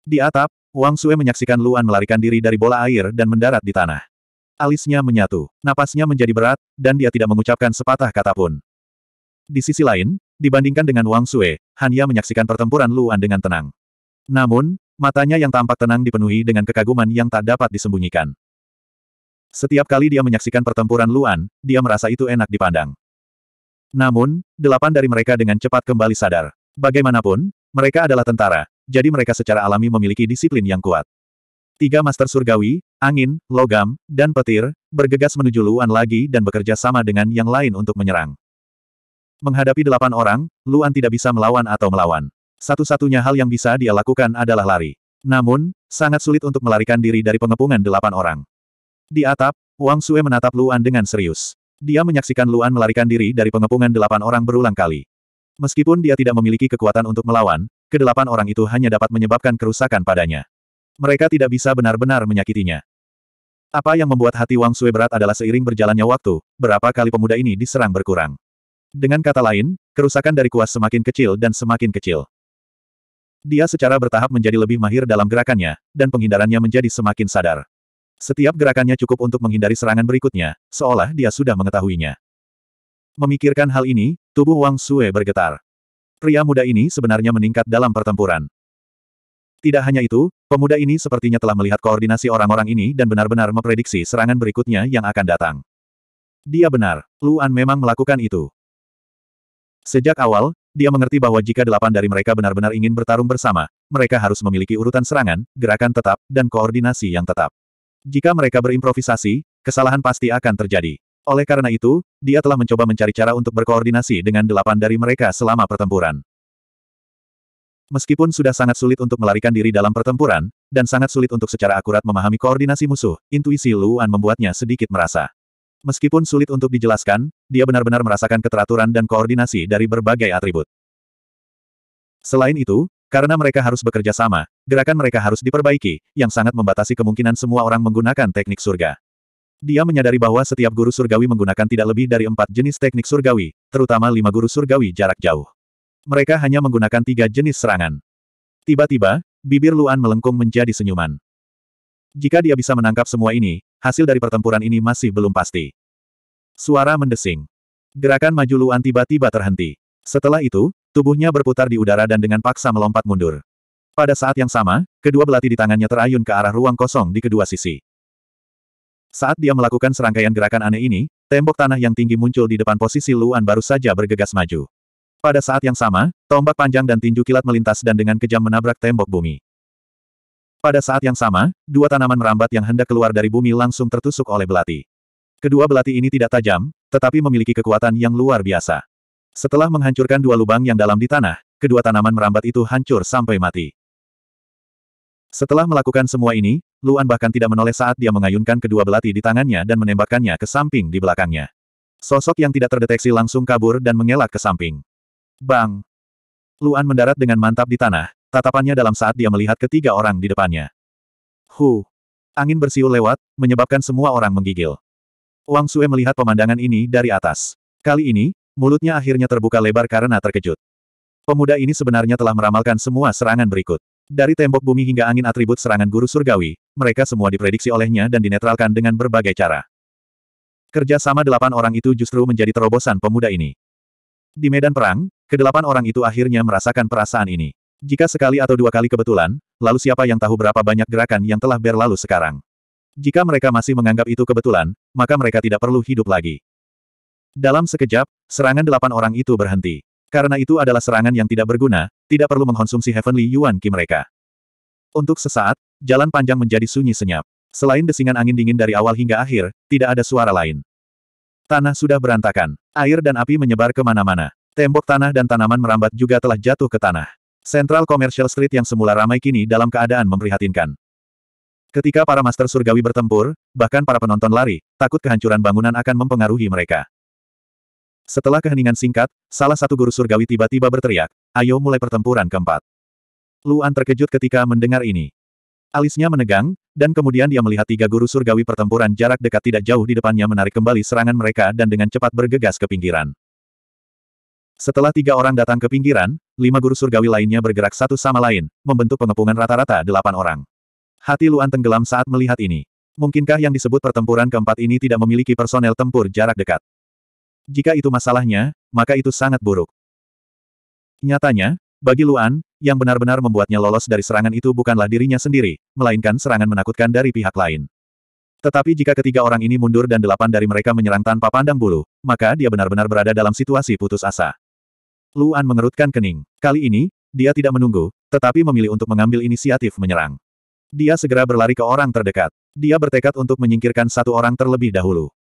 Di atap, Wang Sue menyaksikan Luan melarikan diri dari bola air dan mendarat di tanah. Alisnya menyatu, napasnya menjadi berat, dan dia tidak mengucapkan sepatah kata pun. Di sisi lain, dibandingkan dengan Wang Sue, Hanya menyaksikan pertempuran Luan dengan tenang. Namun, matanya yang tampak tenang dipenuhi dengan kekaguman yang tak dapat disembunyikan. Setiap kali dia menyaksikan pertempuran Luan, dia merasa itu enak dipandang. Namun, delapan dari mereka dengan cepat kembali sadar. Bagaimanapun, mereka adalah tentara, jadi mereka secara alami memiliki disiplin yang kuat. Tiga Master Surgawi, Angin, Logam, dan Petir, bergegas menuju Luan lagi dan bekerja sama dengan yang lain untuk menyerang. Menghadapi delapan orang, Luan tidak bisa melawan atau melawan. Satu-satunya hal yang bisa dia lakukan adalah lari. Namun, sangat sulit untuk melarikan diri dari pengepungan delapan orang. Di atap, Wang Sue menatap Luan dengan serius. Dia menyaksikan Luan melarikan diri dari pengepungan delapan orang berulang kali. Meskipun dia tidak memiliki kekuatan untuk melawan, kedelapan orang itu hanya dapat menyebabkan kerusakan padanya. Mereka tidak bisa benar-benar menyakitinya. Apa yang membuat hati Wang Sui berat adalah seiring berjalannya waktu, berapa kali pemuda ini diserang berkurang. Dengan kata lain, kerusakan dari kuas semakin kecil dan semakin kecil. Dia secara bertahap menjadi lebih mahir dalam gerakannya, dan penghindarannya menjadi semakin sadar. Setiap gerakannya cukup untuk menghindari serangan berikutnya, seolah dia sudah mengetahuinya. Memikirkan hal ini, tubuh Wang Sui bergetar. Pria muda ini sebenarnya meningkat dalam pertempuran. Tidak hanya itu, pemuda ini sepertinya telah melihat koordinasi orang-orang ini dan benar-benar memprediksi serangan berikutnya yang akan datang. Dia benar, Luan memang melakukan itu. Sejak awal, dia mengerti bahwa jika delapan dari mereka benar-benar ingin bertarung bersama, mereka harus memiliki urutan serangan, gerakan tetap, dan koordinasi yang tetap. Jika mereka berimprovisasi, kesalahan pasti akan terjadi. Oleh karena itu, dia telah mencoba mencari cara untuk berkoordinasi dengan delapan dari mereka selama pertempuran. Meskipun sudah sangat sulit untuk melarikan diri dalam pertempuran, dan sangat sulit untuk secara akurat memahami koordinasi musuh, intuisi Luan membuatnya sedikit merasa. Meskipun sulit untuk dijelaskan, dia benar-benar merasakan keteraturan dan koordinasi dari berbagai atribut. Selain itu, karena mereka harus bekerja sama, gerakan mereka harus diperbaiki, yang sangat membatasi kemungkinan semua orang menggunakan teknik surga. Dia menyadari bahwa setiap guru surgawi menggunakan tidak lebih dari empat jenis teknik surgawi, terutama lima guru surgawi jarak jauh. Mereka hanya menggunakan tiga jenis serangan. Tiba-tiba, bibir Luan melengkung menjadi senyuman. Jika dia bisa menangkap semua ini, hasil dari pertempuran ini masih belum pasti. Suara mendesing. Gerakan maju Luan tiba-tiba terhenti. Setelah itu, tubuhnya berputar di udara dan dengan paksa melompat mundur. Pada saat yang sama, kedua belati di tangannya terayun ke arah ruang kosong di kedua sisi. Saat dia melakukan serangkaian gerakan aneh ini, tembok tanah yang tinggi muncul di depan posisi Luan baru saja bergegas maju. Pada saat yang sama, tombak panjang dan tinju kilat melintas dan dengan kejam menabrak tembok bumi. Pada saat yang sama, dua tanaman merambat yang hendak keluar dari bumi langsung tertusuk oleh belati. Kedua belati ini tidak tajam, tetapi memiliki kekuatan yang luar biasa. Setelah menghancurkan dua lubang yang dalam di tanah, kedua tanaman merambat itu hancur sampai mati. Setelah melakukan semua ini, Luan bahkan tidak menoleh saat dia mengayunkan kedua belati di tangannya dan menembakkannya ke samping di belakangnya. Sosok yang tidak terdeteksi langsung kabur dan mengelak ke samping. Bang! Luan mendarat dengan mantap di tanah, tatapannya dalam saat dia melihat ketiga orang di depannya. Hu! Angin bersiul lewat, menyebabkan semua orang menggigil. Wang Sue melihat pemandangan ini dari atas. Kali ini, mulutnya akhirnya terbuka lebar karena terkejut. Pemuda ini sebenarnya telah meramalkan semua serangan berikut. Dari tembok bumi hingga angin atribut serangan guru surgawi, mereka semua diprediksi olehnya dan dinetralkan dengan berbagai cara. Kerja sama delapan orang itu justru menjadi terobosan pemuda ini. Di medan perang, Kedelapan orang itu akhirnya merasakan perasaan ini. Jika sekali atau dua kali kebetulan, lalu siapa yang tahu berapa banyak gerakan yang telah berlalu sekarang. Jika mereka masih menganggap itu kebetulan, maka mereka tidak perlu hidup lagi. Dalam sekejap, serangan delapan orang itu berhenti. Karena itu adalah serangan yang tidak berguna, tidak perlu mengkonsumsi Heavenly Yuan Qi mereka. Untuk sesaat, jalan panjang menjadi sunyi senyap. Selain desingan angin dingin dari awal hingga akhir, tidak ada suara lain. Tanah sudah berantakan. Air dan api menyebar kemana-mana. Tembok tanah dan tanaman merambat juga telah jatuh ke tanah. Central Commercial Street yang semula ramai kini dalam keadaan memprihatinkan. Ketika para master surgawi bertempur, bahkan para penonton lari, takut kehancuran bangunan akan mempengaruhi mereka. Setelah keheningan singkat, salah satu guru surgawi tiba-tiba berteriak, ayo mulai pertempuran keempat. Luan terkejut ketika mendengar ini. Alisnya menegang, dan kemudian dia melihat tiga guru surgawi pertempuran jarak dekat tidak jauh di depannya menarik kembali serangan mereka dan dengan cepat bergegas ke pinggiran. Setelah tiga orang datang ke pinggiran, lima guru surgawi lainnya bergerak satu sama lain, membentuk pengepungan rata-rata delapan orang. Hati Luan tenggelam saat melihat ini. Mungkinkah yang disebut pertempuran keempat ini tidak memiliki personel tempur jarak dekat? Jika itu masalahnya, maka itu sangat buruk. Nyatanya, bagi Luan, yang benar-benar membuatnya lolos dari serangan itu bukanlah dirinya sendiri, melainkan serangan menakutkan dari pihak lain. Tetapi jika ketiga orang ini mundur dan delapan dari mereka menyerang tanpa pandang bulu, maka dia benar-benar berada dalam situasi putus asa. Luan mengerutkan kening. Kali ini, dia tidak menunggu, tetapi memilih untuk mengambil inisiatif menyerang. Dia segera berlari ke orang terdekat. Dia bertekad untuk menyingkirkan satu orang terlebih dahulu.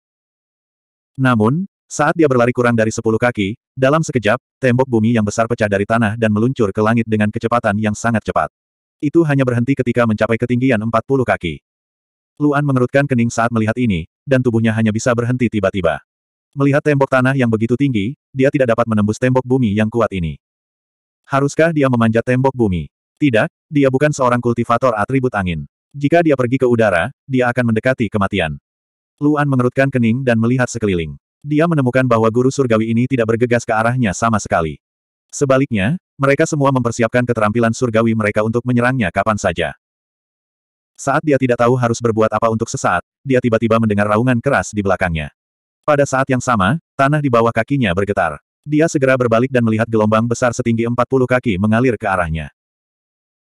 Namun, saat dia berlari kurang dari sepuluh kaki, dalam sekejap, tembok bumi yang besar pecah dari tanah dan meluncur ke langit dengan kecepatan yang sangat cepat. Itu hanya berhenti ketika mencapai ketinggian empat puluh kaki. Luan mengerutkan kening saat melihat ini, dan tubuhnya hanya bisa berhenti tiba-tiba. Melihat tembok tanah yang begitu tinggi, dia tidak dapat menembus tembok bumi yang kuat ini. Haruskah dia memanjat tembok bumi? Tidak, dia bukan seorang kultivator atribut angin. Jika dia pergi ke udara, dia akan mendekati kematian. Luan mengerutkan kening dan melihat sekeliling. Dia menemukan bahwa guru surgawi ini tidak bergegas ke arahnya sama sekali. Sebaliknya, mereka semua mempersiapkan keterampilan surgawi mereka untuk menyerangnya kapan saja. Saat dia tidak tahu harus berbuat apa untuk sesaat, dia tiba-tiba mendengar raungan keras di belakangnya. Pada saat yang sama, tanah di bawah kakinya bergetar. Dia segera berbalik dan melihat gelombang besar setinggi 40 kaki mengalir ke arahnya.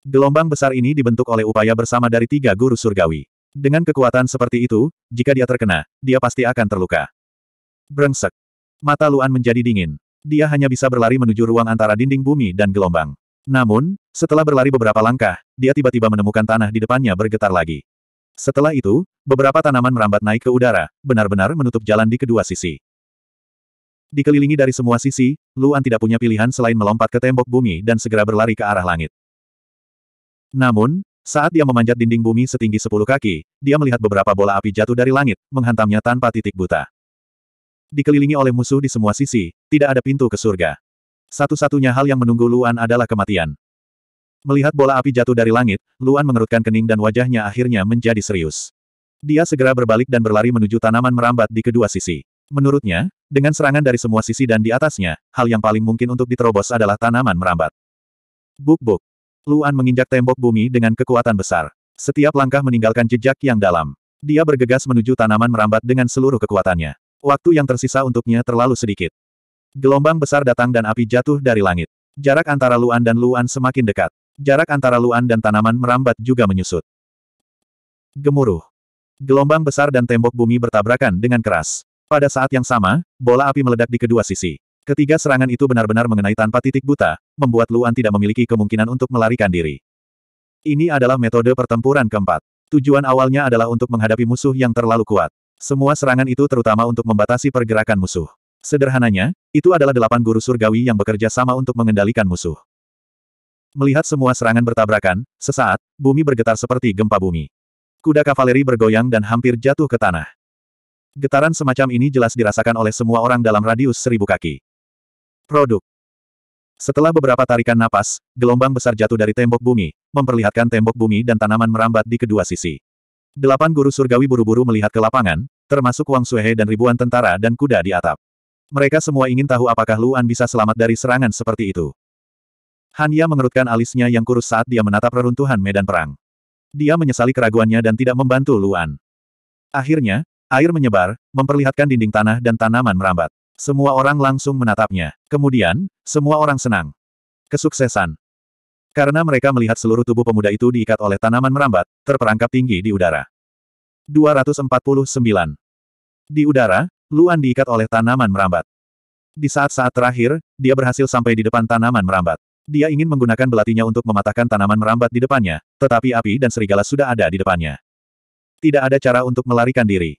Gelombang besar ini dibentuk oleh upaya bersama dari tiga guru surgawi. Dengan kekuatan seperti itu, jika dia terkena, dia pasti akan terluka. Brengsek. Mata Luan menjadi dingin. Dia hanya bisa berlari menuju ruang antara dinding bumi dan gelombang. Namun, setelah berlari beberapa langkah, dia tiba-tiba menemukan tanah di depannya bergetar lagi. Setelah itu, beberapa tanaman merambat naik ke udara, benar-benar menutup jalan di kedua sisi. Dikelilingi dari semua sisi, Luan tidak punya pilihan selain melompat ke tembok bumi dan segera berlari ke arah langit. Namun, saat dia memanjat dinding bumi setinggi 10 kaki, dia melihat beberapa bola api jatuh dari langit, menghantamnya tanpa titik buta. Dikelilingi oleh musuh di semua sisi, tidak ada pintu ke surga. Satu-satunya hal yang menunggu Luan adalah kematian. Melihat bola api jatuh dari langit, Luan mengerutkan kening dan wajahnya akhirnya menjadi serius. Dia segera berbalik dan berlari menuju tanaman merambat di kedua sisi. Menurutnya, dengan serangan dari semua sisi dan di atasnya, hal yang paling mungkin untuk diterobos adalah tanaman merambat. Buk-buk. Luan menginjak tembok bumi dengan kekuatan besar. Setiap langkah meninggalkan jejak yang dalam. Dia bergegas menuju tanaman merambat dengan seluruh kekuatannya. Waktu yang tersisa untuknya terlalu sedikit. Gelombang besar datang dan api jatuh dari langit. Jarak antara Luan dan Luan semakin dekat. Jarak antara Luan dan tanaman merambat juga menyusut. Gemuruh. Gelombang besar dan tembok bumi bertabrakan dengan keras. Pada saat yang sama, bola api meledak di kedua sisi. Ketiga serangan itu benar-benar mengenai tanpa titik buta, membuat Luan tidak memiliki kemungkinan untuk melarikan diri. Ini adalah metode pertempuran keempat. Tujuan awalnya adalah untuk menghadapi musuh yang terlalu kuat. Semua serangan itu terutama untuk membatasi pergerakan musuh. Sederhananya, itu adalah delapan guru surgawi yang bekerja sama untuk mengendalikan musuh. Melihat semua serangan bertabrakan, sesaat, bumi bergetar seperti gempa bumi. Kuda kavaleri bergoyang dan hampir jatuh ke tanah. Getaran semacam ini jelas dirasakan oleh semua orang dalam radius seribu kaki. Produk. Setelah beberapa tarikan napas, gelombang besar jatuh dari tembok bumi, memperlihatkan tembok bumi dan tanaman merambat di kedua sisi. Delapan guru surgawi buru-buru melihat ke lapangan, termasuk Wang Suhe dan ribuan tentara dan kuda di atap. Mereka semua ingin tahu apakah Luan bisa selamat dari serangan seperti itu. Hanya mengerutkan alisnya yang kurus saat dia menatap reruntuhan medan perang. Dia menyesali keraguannya dan tidak membantu Luan. Akhirnya, air menyebar, memperlihatkan dinding tanah dan tanaman merambat. Semua orang langsung menatapnya. Kemudian, semua orang senang. Kesuksesan. Karena mereka melihat seluruh tubuh pemuda itu diikat oleh tanaman merambat, terperangkap tinggi di udara. 249. Di udara, Luan diikat oleh tanaman merambat. Di saat-saat terakhir, dia berhasil sampai di depan tanaman merambat. Dia ingin menggunakan belatinya untuk mematahkan tanaman merambat di depannya, tetapi api dan serigala sudah ada di depannya. Tidak ada cara untuk melarikan diri.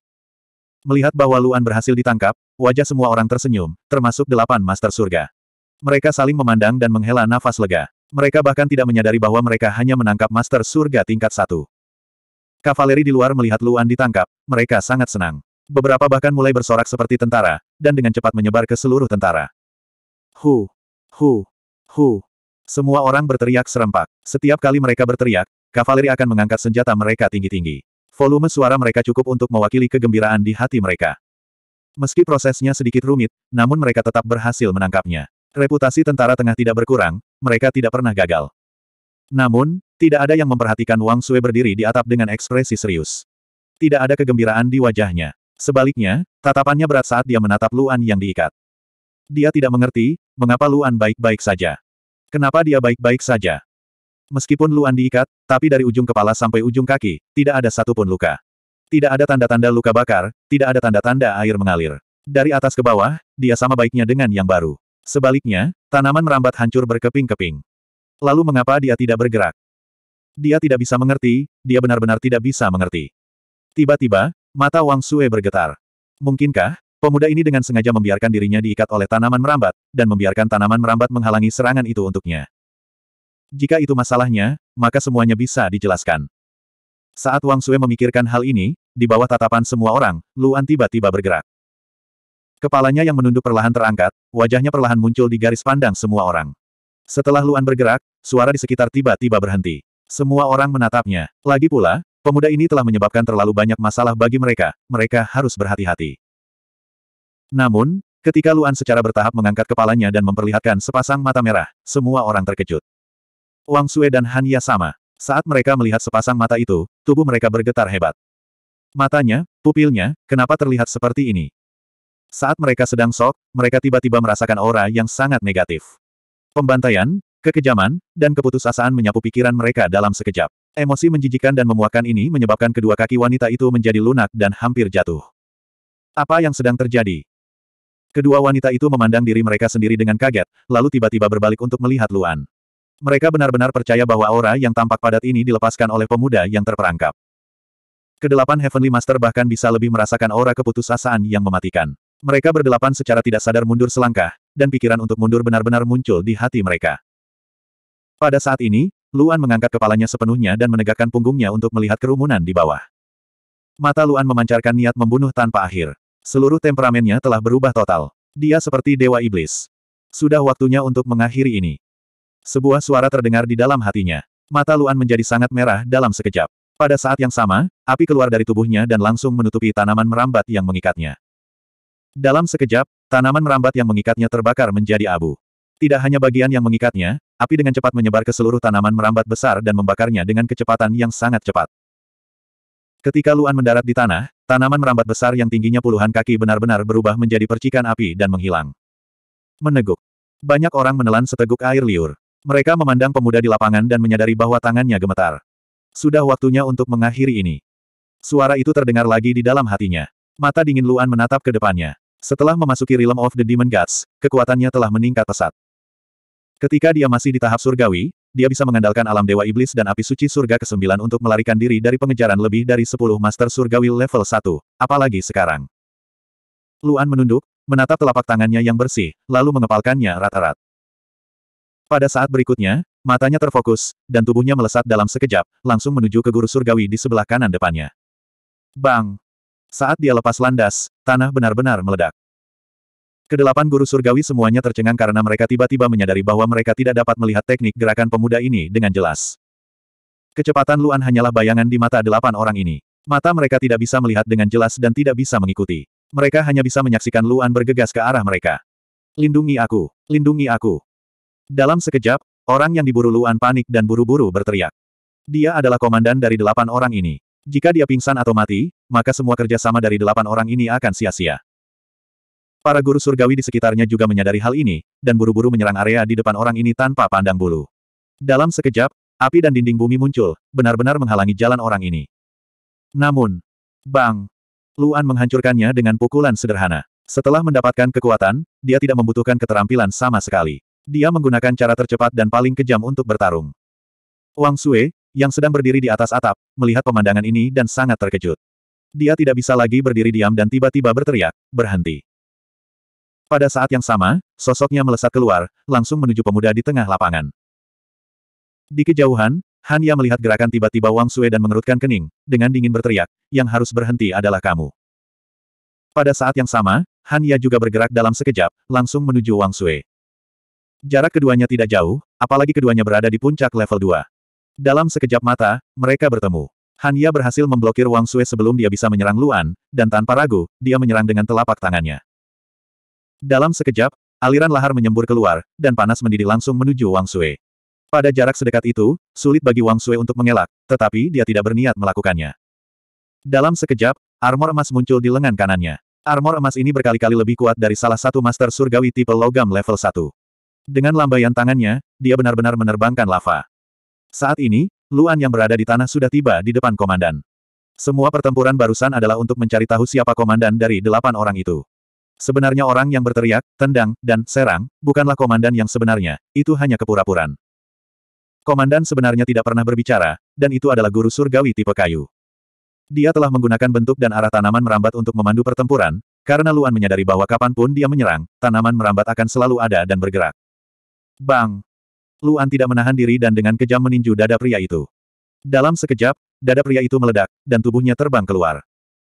Melihat bahwa Luan berhasil ditangkap, wajah semua orang tersenyum, termasuk delapan master surga. Mereka saling memandang dan menghela nafas lega. Mereka bahkan tidak menyadari bahwa mereka hanya menangkap master surga tingkat satu. Kavaleri di luar melihat Luan ditangkap, mereka sangat senang. Beberapa bahkan mulai bersorak seperti tentara, dan dengan cepat menyebar ke seluruh tentara. Hu! Hu! Hu! Semua orang berteriak serempak. Setiap kali mereka berteriak, kavaleri akan mengangkat senjata mereka tinggi-tinggi. Volume suara mereka cukup untuk mewakili kegembiraan di hati mereka. Meski prosesnya sedikit rumit, namun mereka tetap berhasil menangkapnya. Reputasi tentara tengah tidak berkurang, mereka tidak pernah gagal. Namun, tidak ada yang memperhatikan Wang Sui berdiri di atap dengan ekspresi serius. Tidak ada kegembiraan di wajahnya. Sebaliknya, tatapannya berat saat dia menatap Luan yang diikat. Dia tidak mengerti, mengapa Luan baik-baik saja. Kenapa dia baik-baik saja? Meskipun Luan diikat, tapi dari ujung kepala sampai ujung kaki, tidak ada satupun luka. Tidak ada tanda-tanda luka bakar, tidak ada tanda-tanda air mengalir. Dari atas ke bawah, dia sama baiknya dengan yang baru. Sebaliknya, tanaman merambat hancur berkeping-keping. Lalu mengapa dia tidak bergerak? Dia tidak bisa mengerti, dia benar-benar tidak bisa mengerti. Tiba-tiba, mata Wang Sue bergetar. Mungkinkah, Pemuda ini dengan sengaja membiarkan dirinya diikat oleh tanaman merambat, dan membiarkan tanaman merambat menghalangi serangan itu untuknya. Jika itu masalahnya, maka semuanya bisa dijelaskan. Saat Wang Sue memikirkan hal ini, di bawah tatapan semua orang, Luan tiba-tiba bergerak. Kepalanya yang menunduk perlahan terangkat, wajahnya perlahan muncul di garis pandang semua orang. Setelah Luan bergerak, suara di sekitar tiba-tiba berhenti. Semua orang menatapnya. Lagi pula, pemuda ini telah menyebabkan terlalu banyak masalah bagi mereka, mereka harus berhati-hati. Namun, ketika Luan secara bertahap mengangkat kepalanya dan memperlihatkan sepasang mata merah, semua orang terkejut. Wang Sue dan Han Ya sama. Saat mereka melihat sepasang mata itu, tubuh mereka bergetar hebat. Matanya, pupilnya, kenapa terlihat seperti ini? Saat mereka sedang sok, mereka tiba-tiba merasakan aura yang sangat negatif. Pembantaian, kekejaman, dan keputusasaan menyapu pikiran mereka dalam sekejap. Emosi menjijikan dan memuakan ini menyebabkan kedua kaki wanita itu menjadi lunak dan hampir jatuh. Apa yang sedang terjadi? Kedua wanita itu memandang diri mereka sendiri dengan kaget, lalu tiba-tiba berbalik untuk melihat Luan. Mereka benar-benar percaya bahwa aura yang tampak padat ini dilepaskan oleh pemuda yang terperangkap. Kedelapan Heavenly Master bahkan bisa lebih merasakan aura keputusasaan yang mematikan. Mereka berdelapan secara tidak sadar mundur selangkah, dan pikiran untuk mundur benar-benar muncul di hati mereka. Pada saat ini, Luan mengangkat kepalanya sepenuhnya dan menegakkan punggungnya untuk melihat kerumunan di bawah. Mata Luan memancarkan niat membunuh tanpa akhir. Seluruh temperamennya telah berubah total. Dia seperti dewa iblis. Sudah waktunya untuk mengakhiri ini. Sebuah suara terdengar di dalam hatinya. Mata Luan menjadi sangat merah dalam sekejap. Pada saat yang sama, api keluar dari tubuhnya dan langsung menutupi tanaman merambat yang mengikatnya. Dalam sekejap, tanaman merambat yang mengikatnya terbakar menjadi abu. Tidak hanya bagian yang mengikatnya, api dengan cepat menyebar ke seluruh tanaman merambat besar dan membakarnya dengan kecepatan yang sangat cepat. Ketika Luan mendarat di tanah, Tanaman merambat besar yang tingginya puluhan kaki benar-benar berubah menjadi percikan api dan menghilang. Meneguk. Banyak orang menelan seteguk air liur. Mereka memandang pemuda di lapangan dan menyadari bahwa tangannya gemetar. Sudah waktunya untuk mengakhiri ini. Suara itu terdengar lagi di dalam hatinya. Mata dingin Luan menatap ke depannya. Setelah memasuki Realm of the Demon Gods, kekuatannya telah meningkat pesat. Ketika dia masih di tahap surgawi, dia bisa mengandalkan alam dewa iblis dan api suci surga ke-9 untuk melarikan diri dari pengejaran lebih dari 10 master surgawi level 1, apalagi sekarang. Luan menunduk, menatap telapak tangannya yang bersih, lalu mengepalkannya rata-rata. Pada saat berikutnya, matanya terfokus, dan tubuhnya melesat dalam sekejap, langsung menuju ke guru surgawi di sebelah kanan depannya. Bang! Saat dia lepas landas, tanah benar-benar meledak. Kedelapan guru surgawi semuanya tercengang karena mereka tiba-tiba menyadari bahwa mereka tidak dapat melihat teknik gerakan pemuda ini dengan jelas. Kecepatan Luan hanyalah bayangan di mata delapan orang ini. Mata mereka tidak bisa melihat dengan jelas dan tidak bisa mengikuti. Mereka hanya bisa menyaksikan Luan bergegas ke arah mereka. Lindungi aku! Lindungi aku! Dalam sekejap, orang yang diburu Luan panik dan buru-buru berteriak. Dia adalah komandan dari delapan orang ini. Jika dia pingsan atau mati, maka semua kerjasama dari delapan orang ini akan sia-sia. Para guru surgawi di sekitarnya juga menyadari hal ini, dan buru-buru menyerang area di depan orang ini tanpa pandang bulu. Dalam sekejap, api dan dinding bumi muncul, benar-benar menghalangi jalan orang ini. Namun, Bang! Luan menghancurkannya dengan pukulan sederhana. Setelah mendapatkan kekuatan, dia tidak membutuhkan keterampilan sama sekali. Dia menggunakan cara tercepat dan paling kejam untuk bertarung. Wang Sue, yang sedang berdiri di atas atap, melihat pemandangan ini dan sangat terkejut. Dia tidak bisa lagi berdiri diam dan tiba-tiba berteriak, berhenti. Pada saat yang sama, sosoknya melesat keluar, langsung menuju pemuda di tengah lapangan. Di kejauhan, Han Ya melihat gerakan tiba-tiba Wang Sue dan mengerutkan kening, dengan dingin berteriak, yang harus berhenti adalah kamu. Pada saat yang sama, Han Ya juga bergerak dalam sekejap, langsung menuju Wang Sue. Jarak keduanya tidak jauh, apalagi keduanya berada di puncak level 2. Dalam sekejap mata, mereka bertemu. Han Ya berhasil memblokir Wang Sue sebelum dia bisa menyerang Luan, dan tanpa ragu, dia menyerang dengan telapak tangannya. Dalam sekejap, aliran lahar menyembur keluar, dan panas mendidih langsung menuju Wang Sui. Pada jarak sedekat itu, sulit bagi Wang Sui untuk mengelak, tetapi dia tidak berniat melakukannya. Dalam sekejap, armor emas muncul di lengan kanannya. Armor emas ini berkali-kali lebih kuat dari salah satu master surgawi tipe logam level 1. Dengan lambaian tangannya, dia benar-benar menerbangkan lava. Saat ini, Luan yang berada di tanah sudah tiba di depan komandan. Semua pertempuran barusan adalah untuk mencari tahu siapa komandan dari delapan orang itu. Sebenarnya orang yang berteriak, tendang, dan serang, bukanlah komandan yang sebenarnya, itu hanya kepura-puran. Komandan sebenarnya tidak pernah berbicara, dan itu adalah guru surgawi tipe kayu. Dia telah menggunakan bentuk dan arah tanaman merambat untuk memandu pertempuran, karena Luan menyadari bahwa kapanpun dia menyerang, tanaman merambat akan selalu ada dan bergerak. Bang! Luan tidak menahan diri dan dengan kejam meninju dada pria itu. Dalam sekejap, dada pria itu meledak, dan tubuhnya terbang keluar.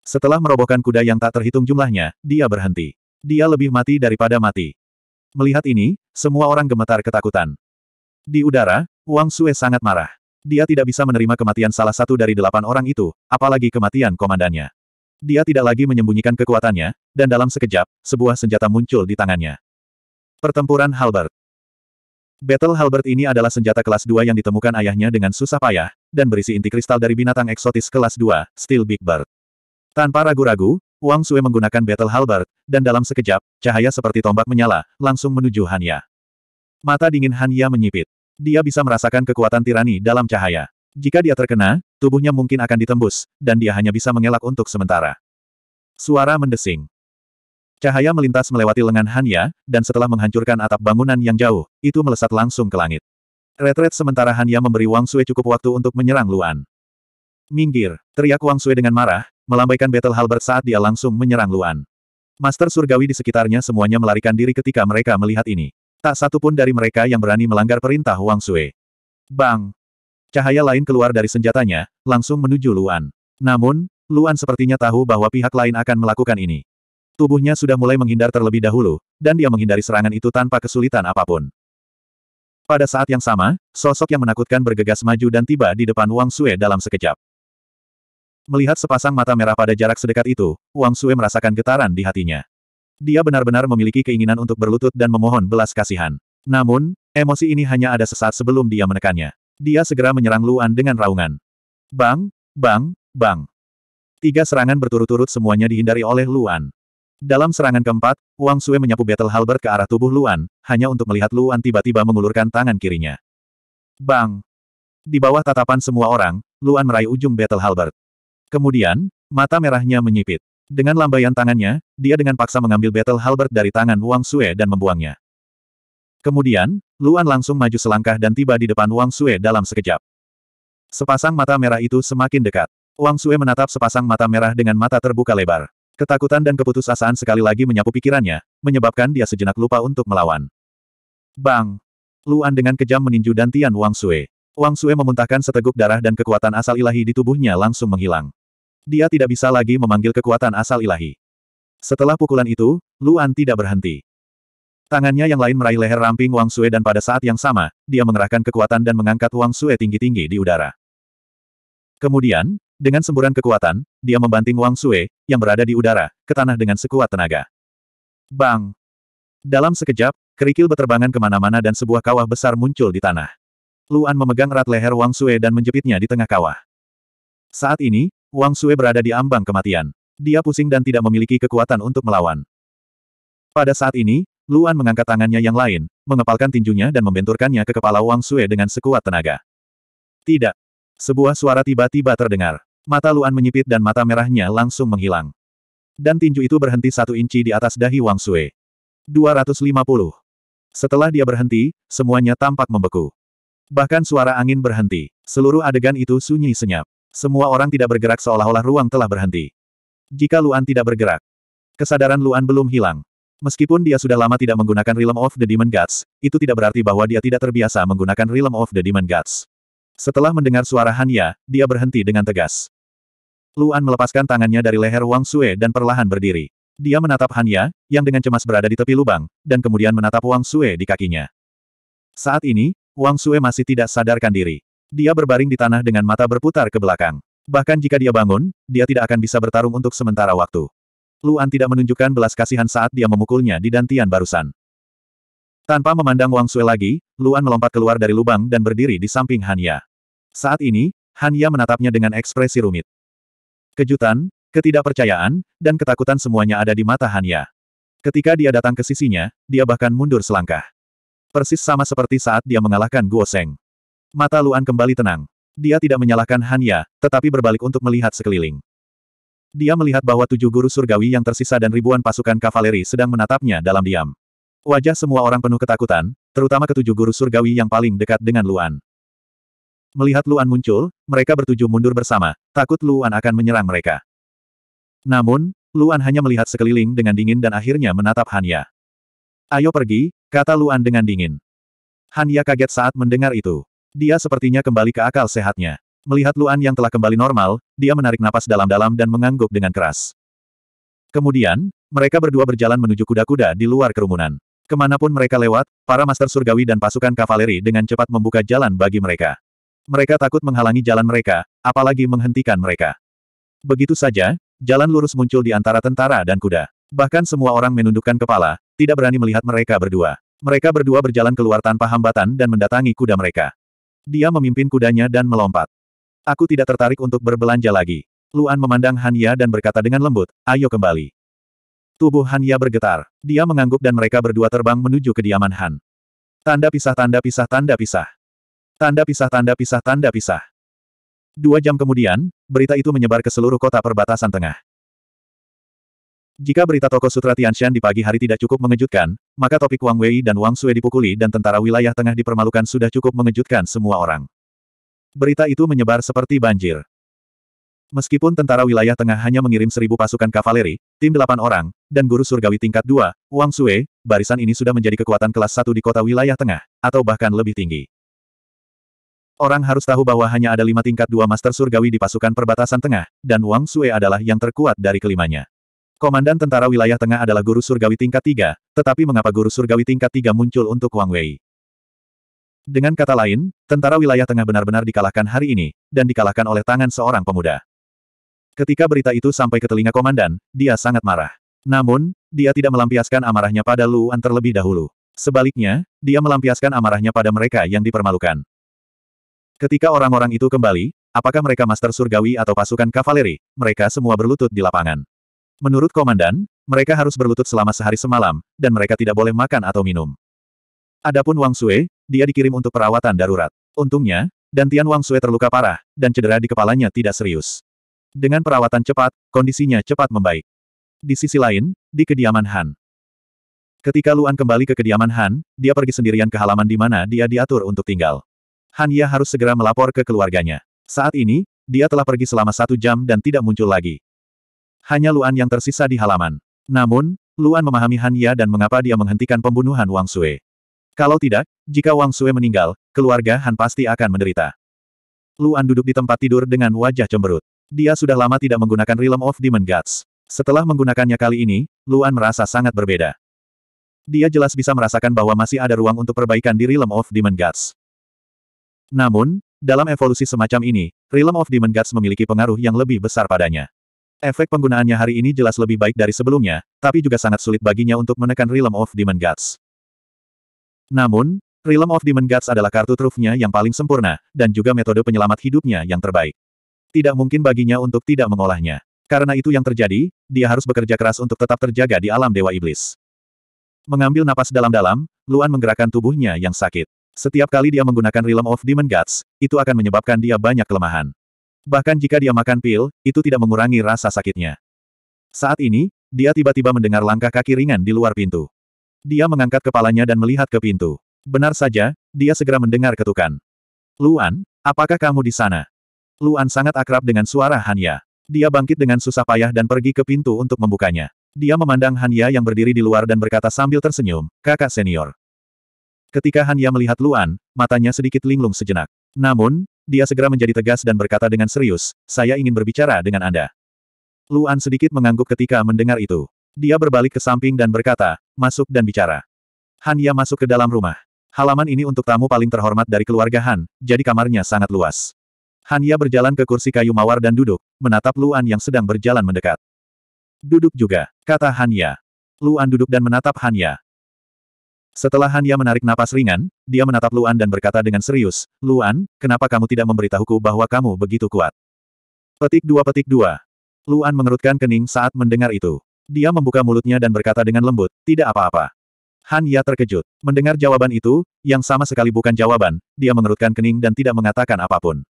Setelah merobohkan kuda yang tak terhitung jumlahnya, dia berhenti. Dia lebih mati daripada mati. Melihat ini, semua orang gemetar ketakutan. Di udara, Wang Sue sangat marah. Dia tidak bisa menerima kematian salah satu dari delapan orang itu, apalagi kematian komandannya. Dia tidak lagi menyembunyikan kekuatannya, dan dalam sekejap, sebuah senjata muncul di tangannya. Pertempuran Halbert Battle Halbert ini adalah senjata kelas 2 yang ditemukan ayahnya dengan susah payah, dan berisi inti kristal dari binatang eksotis kelas 2, Steel Big Bird. Tanpa ragu-ragu, Wang Sui menggunakan Battle Halberd, dan dalam sekejap, cahaya seperti tombak menyala, langsung menuju Hanya. Mata dingin Hanya menyipit. Dia bisa merasakan kekuatan tirani dalam cahaya. Jika dia terkena, tubuhnya mungkin akan ditembus, dan dia hanya bisa mengelak untuk sementara. Suara mendesing. Cahaya melintas melewati lengan Hanya, dan setelah menghancurkan atap bangunan yang jauh, itu melesat langsung ke langit. Retret sementara Hanya memberi Wang Sui cukup waktu untuk menyerang Luan. Minggir, teriak Wang Sui dengan marah, melambaikan Battle Halberd saat dia langsung menyerang Luan. Master surgawi di sekitarnya semuanya melarikan diri ketika mereka melihat ini. Tak satu pun dari mereka yang berani melanggar perintah Wang Sui. Bang! Cahaya lain keluar dari senjatanya, langsung menuju Luan. Namun, Luan sepertinya tahu bahwa pihak lain akan melakukan ini. Tubuhnya sudah mulai menghindar terlebih dahulu, dan dia menghindari serangan itu tanpa kesulitan apapun. Pada saat yang sama, sosok yang menakutkan bergegas maju dan tiba di depan Wang Sui dalam sekejap. Melihat sepasang mata merah pada jarak sedekat itu, Wang Sue merasakan getaran di hatinya. Dia benar-benar memiliki keinginan untuk berlutut dan memohon belas kasihan. Namun, emosi ini hanya ada sesaat sebelum dia menekannya. Dia segera menyerang Luan dengan raungan. Bang, bang, bang. Tiga serangan berturut-turut semuanya dihindari oleh Luan. Dalam serangan keempat, Wang Sue menyapu Battle Halbert ke arah tubuh Luan, hanya untuk melihat Luan tiba-tiba mengulurkan tangan kirinya. Bang! Di bawah tatapan semua orang, Luan meraih ujung Battle Halbert. Kemudian, mata merahnya menyipit. Dengan lambaian tangannya, dia dengan paksa mengambil battle halberd dari tangan Wang Sue dan membuangnya. Kemudian, Luan langsung maju selangkah dan tiba di depan Wang Sue dalam sekejap. Sepasang mata merah itu semakin dekat. Wang Sue menatap sepasang mata merah dengan mata terbuka lebar. Ketakutan dan keputusasaan sekali lagi menyapu pikirannya, menyebabkan dia sejenak lupa untuk melawan. Bang! Luan dengan kejam meninju dantian Wang Sue. Wang Sue memuntahkan seteguk darah dan kekuatan asal ilahi di tubuhnya langsung menghilang. Dia tidak bisa lagi memanggil kekuatan asal ilahi. Setelah pukulan itu, Luan tidak berhenti. Tangannya yang lain meraih leher ramping Wang Sue dan pada saat yang sama, dia mengerahkan kekuatan dan mengangkat Wang Sue tinggi-tinggi di udara. Kemudian, dengan semburan kekuatan, dia membanting Wang Sue, yang berada di udara, ke tanah dengan sekuat tenaga. Bang! Dalam sekejap, kerikil beterbangan kemana-mana dan sebuah kawah besar muncul di tanah. Luan memegang erat leher Wang Sue dan menjepitnya di tengah kawah. Saat ini, Wang Sue berada di ambang kematian. Dia pusing dan tidak memiliki kekuatan untuk melawan. Pada saat ini, Luan mengangkat tangannya yang lain, mengepalkan tinjunya dan membenturkannya ke kepala Wang Sue dengan sekuat tenaga. Tidak. Sebuah suara tiba-tiba terdengar. Mata Luan menyipit dan mata merahnya langsung menghilang. Dan tinju itu berhenti satu inci di atas dahi Wang Sue. 250. Setelah dia berhenti, semuanya tampak membeku. Bahkan suara angin berhenti. Seluruh adegan itu sunyi senyap. Semua orang tidak bergerak seolah-olah ruang telah berhenti. Jika Luan tidak bergerak, kesadaran Luan belum hilang. Meskipun dia sudah lama tidak menggunakan Realm of the Demon Gods, itu tidak berarti bahwa dia tidak terbiasa menggunakan Realm of the Demon Gods. Setelah mendengar suara Hanya, dia berhenti dengan tegas. Luan melepaskan tangannya dari leher Wang Sue dan perlahan berdiri. Dia menatap Hanya, yang dengan cemas berada di tepi lubang, dan kemudian menatap Wang Sue di kakinya. Saat ini, Wang Sue masih tidak sadarkan diri. Dia berbaring di tanah dengan mata berputar ke belakang. Bahkan jika dia bangun, dia tidak akan bisa bertarung untuk sementara waktu. Luan tidak menunjukkan belas kasihan saat dia memukulnya di dantian barusan. Tanpa memandang Wang Sui lagi, Luan melompat keluar dari lubang dan berdiri di samping Hanya. Saat ini, Hanya menatapnya dengan ekspresi rumit. Kejutan, ketidakpercayaan, dan ketakutan semuanya ada di mata Hanya. Ketika dia datang ke sisinya, dia bahkan mundur selangkah. Persis sama seperti saat dia mengalahkan Guo Seng. Mata Luan kembali tenang. Dia tidak menyalahkan Hanya, tetapi berbalik untuk melihat sekeliling. Dia melihat bahwa tujuh guru surgawi yang tersisa dan ribuan pasukan kavaleri sedang menatapnya dalam diam. Wajah semua orang penuh ketakutan, terutama ketujuh guru surgawi yang paling dekat dengan Luan. Melihat Luan muncul, mereka bertujuh mundur bersama, takut Luan akan menyerang mereka. Namun, Luan hanya melihat sekeliling dengan dingin dan akhirnya menatap Hanya. Ayo pergi, kata Luan dengan dingin. Hanya kaget saat mendengar itu. Dia sepertinya kembali ke akal sehatnya. Melihat Luan yang telah kembali normal, dia menarik napas dalam-dalam dan mengangguk dengan keras. Kemudian, mereka berdua berjalan menuju kuda-kuda di luar kerumunan. Kemanapun mereka lewat, para master surgawi dan pasukan kavaleri dengan cepat membuka jalan bagi mereka. Mereka takut menghalangi jalan mereka, apalagi menghentikan mereka. Begitu saja, jalan lurus muncul di antara tentara dan kuda. Bahkan semua orang menundukkan kepala, tidak berani melihat mereka berdua. Mereka berdua berjalan keluar tanpa hambatan dan mendatangi kuda mereka. Dia memimpin kudanya dan melompat. Aku tidak tertarik untuk berbelanja lagi. Luan memandang Hanya dan berkata dengan lembut, ayo kembali. Tubuh Hanya bergetar. Dia mengangguk dan mereka berdua terbang menuju kediaman Han. Tanda pisah tanda pisah tanda pisah. Tanda pisah tanda pisah tanda pisah. Dua jam kemudian, berita itu menyebar ke seluruh kota perbatasan tengah. Jika berita toko Sutra Tianshan di pagi hari tidak cukup mengejutkan, maka topik Wang Wei dan Wang Sui dipukuli dan tentara wilayah tengah dipermalukan sudah cukup mengejutkan semua orang. Berita itu menyebar seperti banjir. Meskipun tentara wilayah tengah hanya mengirim seribu pasukan kavaleri, tim delapan orang, dan guru surgawi tingkat dua, Wang Sui, barisan ini sudah menjadi kekuatan kelas satu di kota wilayah tengah, atau bahkan lebih tinggi. Orang harus tahu bahwa hanya ada lima tingkat dua master surgawi di pasukan perbatasan tengah, dan Wang Sui adalah yang terkuat dari kelimanya. Komandan tentara wilayah tengah adalah guru surgawi tingkat tiga, tetapi mengapa guru surgawi tingkat tiga muncul untuk Wang Wei? Dengan kata lain, tentara wilayah tengah benar-benar dikalahkan hari ini, dan dikalahkan oleh tangan seorang pemuda. Ketika berita itu sampai ke telinga komandan, dia sangat marah. Namun, dia tidak melampiaskan amarahnya pada Luan terlebih dahulu. Sebaliknya, dia melampiaskan amarahnya pada mereka yang dipermalukan. Ketika orang-orang itu kembali, apakah mereka master surgawi atau pasukan kavaleri, mereka semua berlutut di lapangan. Menurut komandan, mereka harus berlutut selama sehari semalam, dan mereka tidak boleh makan atau minum. Adapun Wang Sue, dia dikirim untuk perawatan darurat. Untungnya, Dantian Wang Sue terluka parah, dan cedera di kepalanya tidak serius. Dengan perawatan cepat, kondisinya cepat membaik. Di sisi lain, di kediaman Han. Ketika Luan kembali ke kediaman Han, dia pergi sendirian ke halaman di mana dia diatur untuk tinggal. Han Ya harus segera melapor ke keluarganya. Saat ini, dia telah pergi selama satu jam dan tidak muncul lagi. Hanya Luan yang tersisa di halaman. Namun, Luan memahami Han Ya dan mengapa dia menghentikan pembunuhan Wang Sue. Kalau tidak, jika Wang Sue meninggal, keluarga Han pasti akan menderita. Luan duduk di tempat tidur dengan wajah cemberut. Dia sudah lama tidak menggunakan Realm of Demon Gods. Setelah menggunakannya kali ini, Luan merasa sangat berbeda. Dia jelas bisa merasakan bahwa masih ada ruang untuk perbaikan di Realm of Demon Gods. Namun, dalam evolusi semacam ini, Realm of Demon Gods memiliki pengaruh yang lebih besar padanya. Efek penggunaannya hari ini jelas lebih baik dari sebelumnya, tapi juga sangat sulit baginya untuk menekan Realm of Demon Gods. Namun, Realm of Demon Gods adalah kartu trufnya yang paling sempurna, dan juga metode penyelamat hidupnya yang terbaik. Tidak mungkin baginya untuk tidak mengolahnya. Karena itu yang terjadi, dia harus bekerja keras untuk tetap terjaga di alam Dewa Iblis. Mengambil napas dalam-dalam, Luan menggerakkan tubuhnya yang sakit. Setiap kali dia menggunakan Realm of Demon Gods, itu akan menyebabkan dia banyak kelemahan. Bahkan jika dia makan pil, itu tidak mengurangi rasa sakitnya. Saat ini, dia tiba-tiba mendengar langkah kaki ringan di luar pintu. Dia mengangkat kepalanya dan melihat ke pintu. Benar saja, dia segera mendengar ketukan. Luan, apakah kamu di sana? Luan sangat akrab dengan suara Hanya. Dia bangkit dengan susah payah dan pergi ke pintu untuk membukanya. Dia memandang Hanya yang berdiri di luar dan berkata sambil tersenyum, kakak senior. Ketika Hanya melihat Luan, matanya sedikit linglung sejenak. Namun, dia segera menjadi tegas dan berkata dengan serius, saya ingin berbicara dengan Anda. Luan sedikit mengangguk ketika mendengar itu. Dia berbalik ke samping dan berkata, masuk dan bicara. Han Ya masuk ke dalam rumah. Halaman ini untuk tamu paling terhormat dari keluarga Han, jadi kamarnya sangat luas. Han Ya berjalan ke kursi kayu mawar dan duduk, menatap Luan yang sedang berjalan mendekat. Duduk juga, kata Han Ya. Luan duduk dan menatap Han Ya. Setelah Hanya menarik napas ringan, dia menatap Luan dan berkata dengan serius, Luan, kenapa kamu tidak memberitahuku bahwa kamu begitu kuat? Petik dua petik dua. Luan mengerutkan kening saat mendengar itu. Dia membuka mulutnya dan berkata dengan lembut, tidak apa-apa. Han Ya terkejut. Mendengar jawaban itu, yang sama sekali bukan jawaban, dia mengerutkan kening dan tidak mengatakan apapun.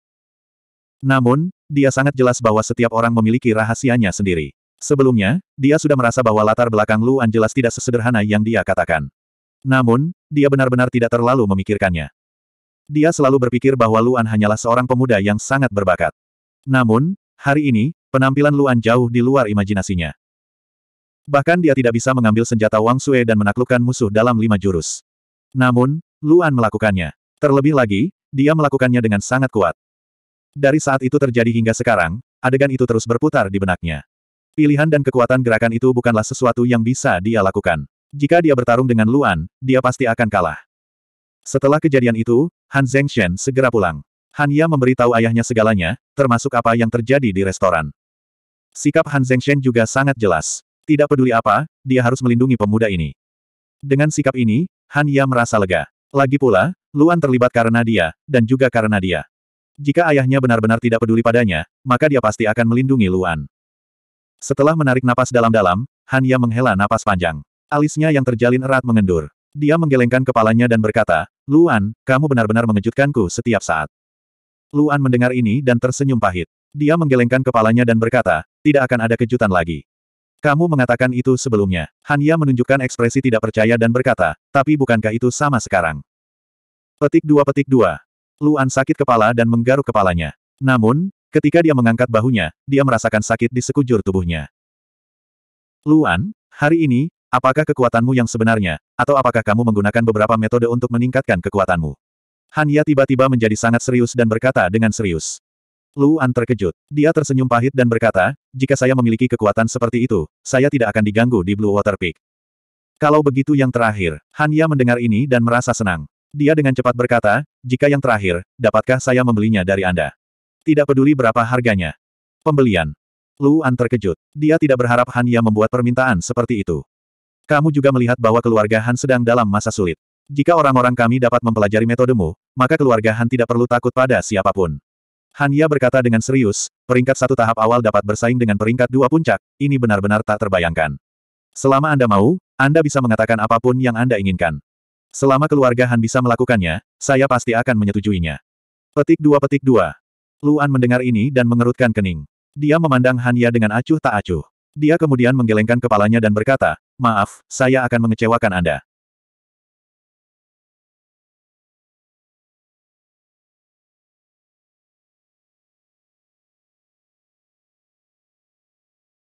Namun, dia sangat jelas bahwa setiap orang memiliki rahasianya sendiri. Sebelumnya, dia sudah merasa bahwa latar belakang Luan jelas tidak sesederhana yang dia katakan. Namun, dia benar-benar tidak terlalu memikirkannya. Dia selalu berpikir bahwa Luan hanyalah seorang pemuda yang sangat berbakat. Namun, hari ini, penampilan Luan jauh di luar imajinasinya. Bahkan dia tidak bisa mengambil senjata Wang Sue dan menaklukkan musuh dalam lima jurus. Namun, Luan melakukannya. Terlebih lagi, dia melakukannya dengan sangat kuat. Dari saat itu terjadi hingga sekarang, adegan itu terus berputar di benaknya. Pilihan dan kekuatan gerakan itu bukanlah sesuatu yang bisa dia lakukan. Jika dia bertarung dengan Luan, dia pasti akan kalah. Setelah kejadian itu, Han Zhengshen segera pulang. Han Ya memberitahu ayahnya segalanya, termasuk apa yang terjadi di restoran. Sikap Han Zhengshen juga sangat jelas. Tidak peduli apa, dia harus melindungi pemuda ini. Dengan sikap ini, Han Ya merasa lega. Lagi pula, Luan terlibat karena dia, dan juga karena dia. Jika ayahnya benar-benar tidak peduli padanya, maka dia pasti akan melindungi Luan. Setelah menarik napas dalam-dalam, Han Ya menghela napas panjang. Alisnya yang terjalin erat mengendur. Dia menggelengkan kepalanya dan berkata, Luan, kamu benar-benar mengejutkanku setiap saat. Luan mendengar ini dan tersenyum pahit. Dia menggelengkan kepalanya dan berkata, tidak akan ada kejutan lagi. Kamu mengatakan itu sebelumnya. Hanya menunjukkan ekspresi tidak percaya dan berkata, tapi bukankah itu sama sekarang? Petik dua petik dua. Luan sakit kepala dan menggaruk kepalanya. Namun, ketika dia mengangkat bahunya, dia merasakan sakit di sekujur tubuhnya. Luan, hari ini, Apakah kekuatanmu yang sebenarnya, atau apakah kamu menggunakan beberapa metode untuk meningkatkan kekuatanmu? Hanya tiba-tiba menjadi sangat serius dan berkata dengan serius. Luan terkejut. Dia tersenyum pahit dan berkata, jika saya memiliki kekuatan seperti itu, saya tidak akan diganggu di Blue Water Peak. Kalau begitu yang terakhir, Hanya mendengar ini dan merasa senang. Dia dengan cepat berkata, jika yang terakhir, dapatkah saya membelinya dari Anda? Tidak peduli berapa harganya. Pembelian. Luan terkejut. Dia tidak berharap Hanya membuat permintaan seperti itu. Kamu juga melihat bahwa keluarga Han sedang dalam masa sulit. Jika orang-orang kami dapat mempelajari metodemu, maka keluarga Han tidak perlu takut pada siapapun. Han Ya berkata dengan serius, peringkat satu tahap awal dapat bersaing dengan peringkat dua puncak, ini benar-benar tak terbayangkan. Selama Anda mau, Anda bisa mengatakan apapun yang Anda inginkan. Selama keluarga Han bisa melakukannya, saya pasti akan menyetujuinya. Petik dua petik dua. Luan mendengar ini dan mengerutkan kening. Dia memandang Han Ya dengan acuh tak acuh. Dia kemudian menggelengkan kepalanya dan berkata, Maaf, saya akan mengecewakan Anda.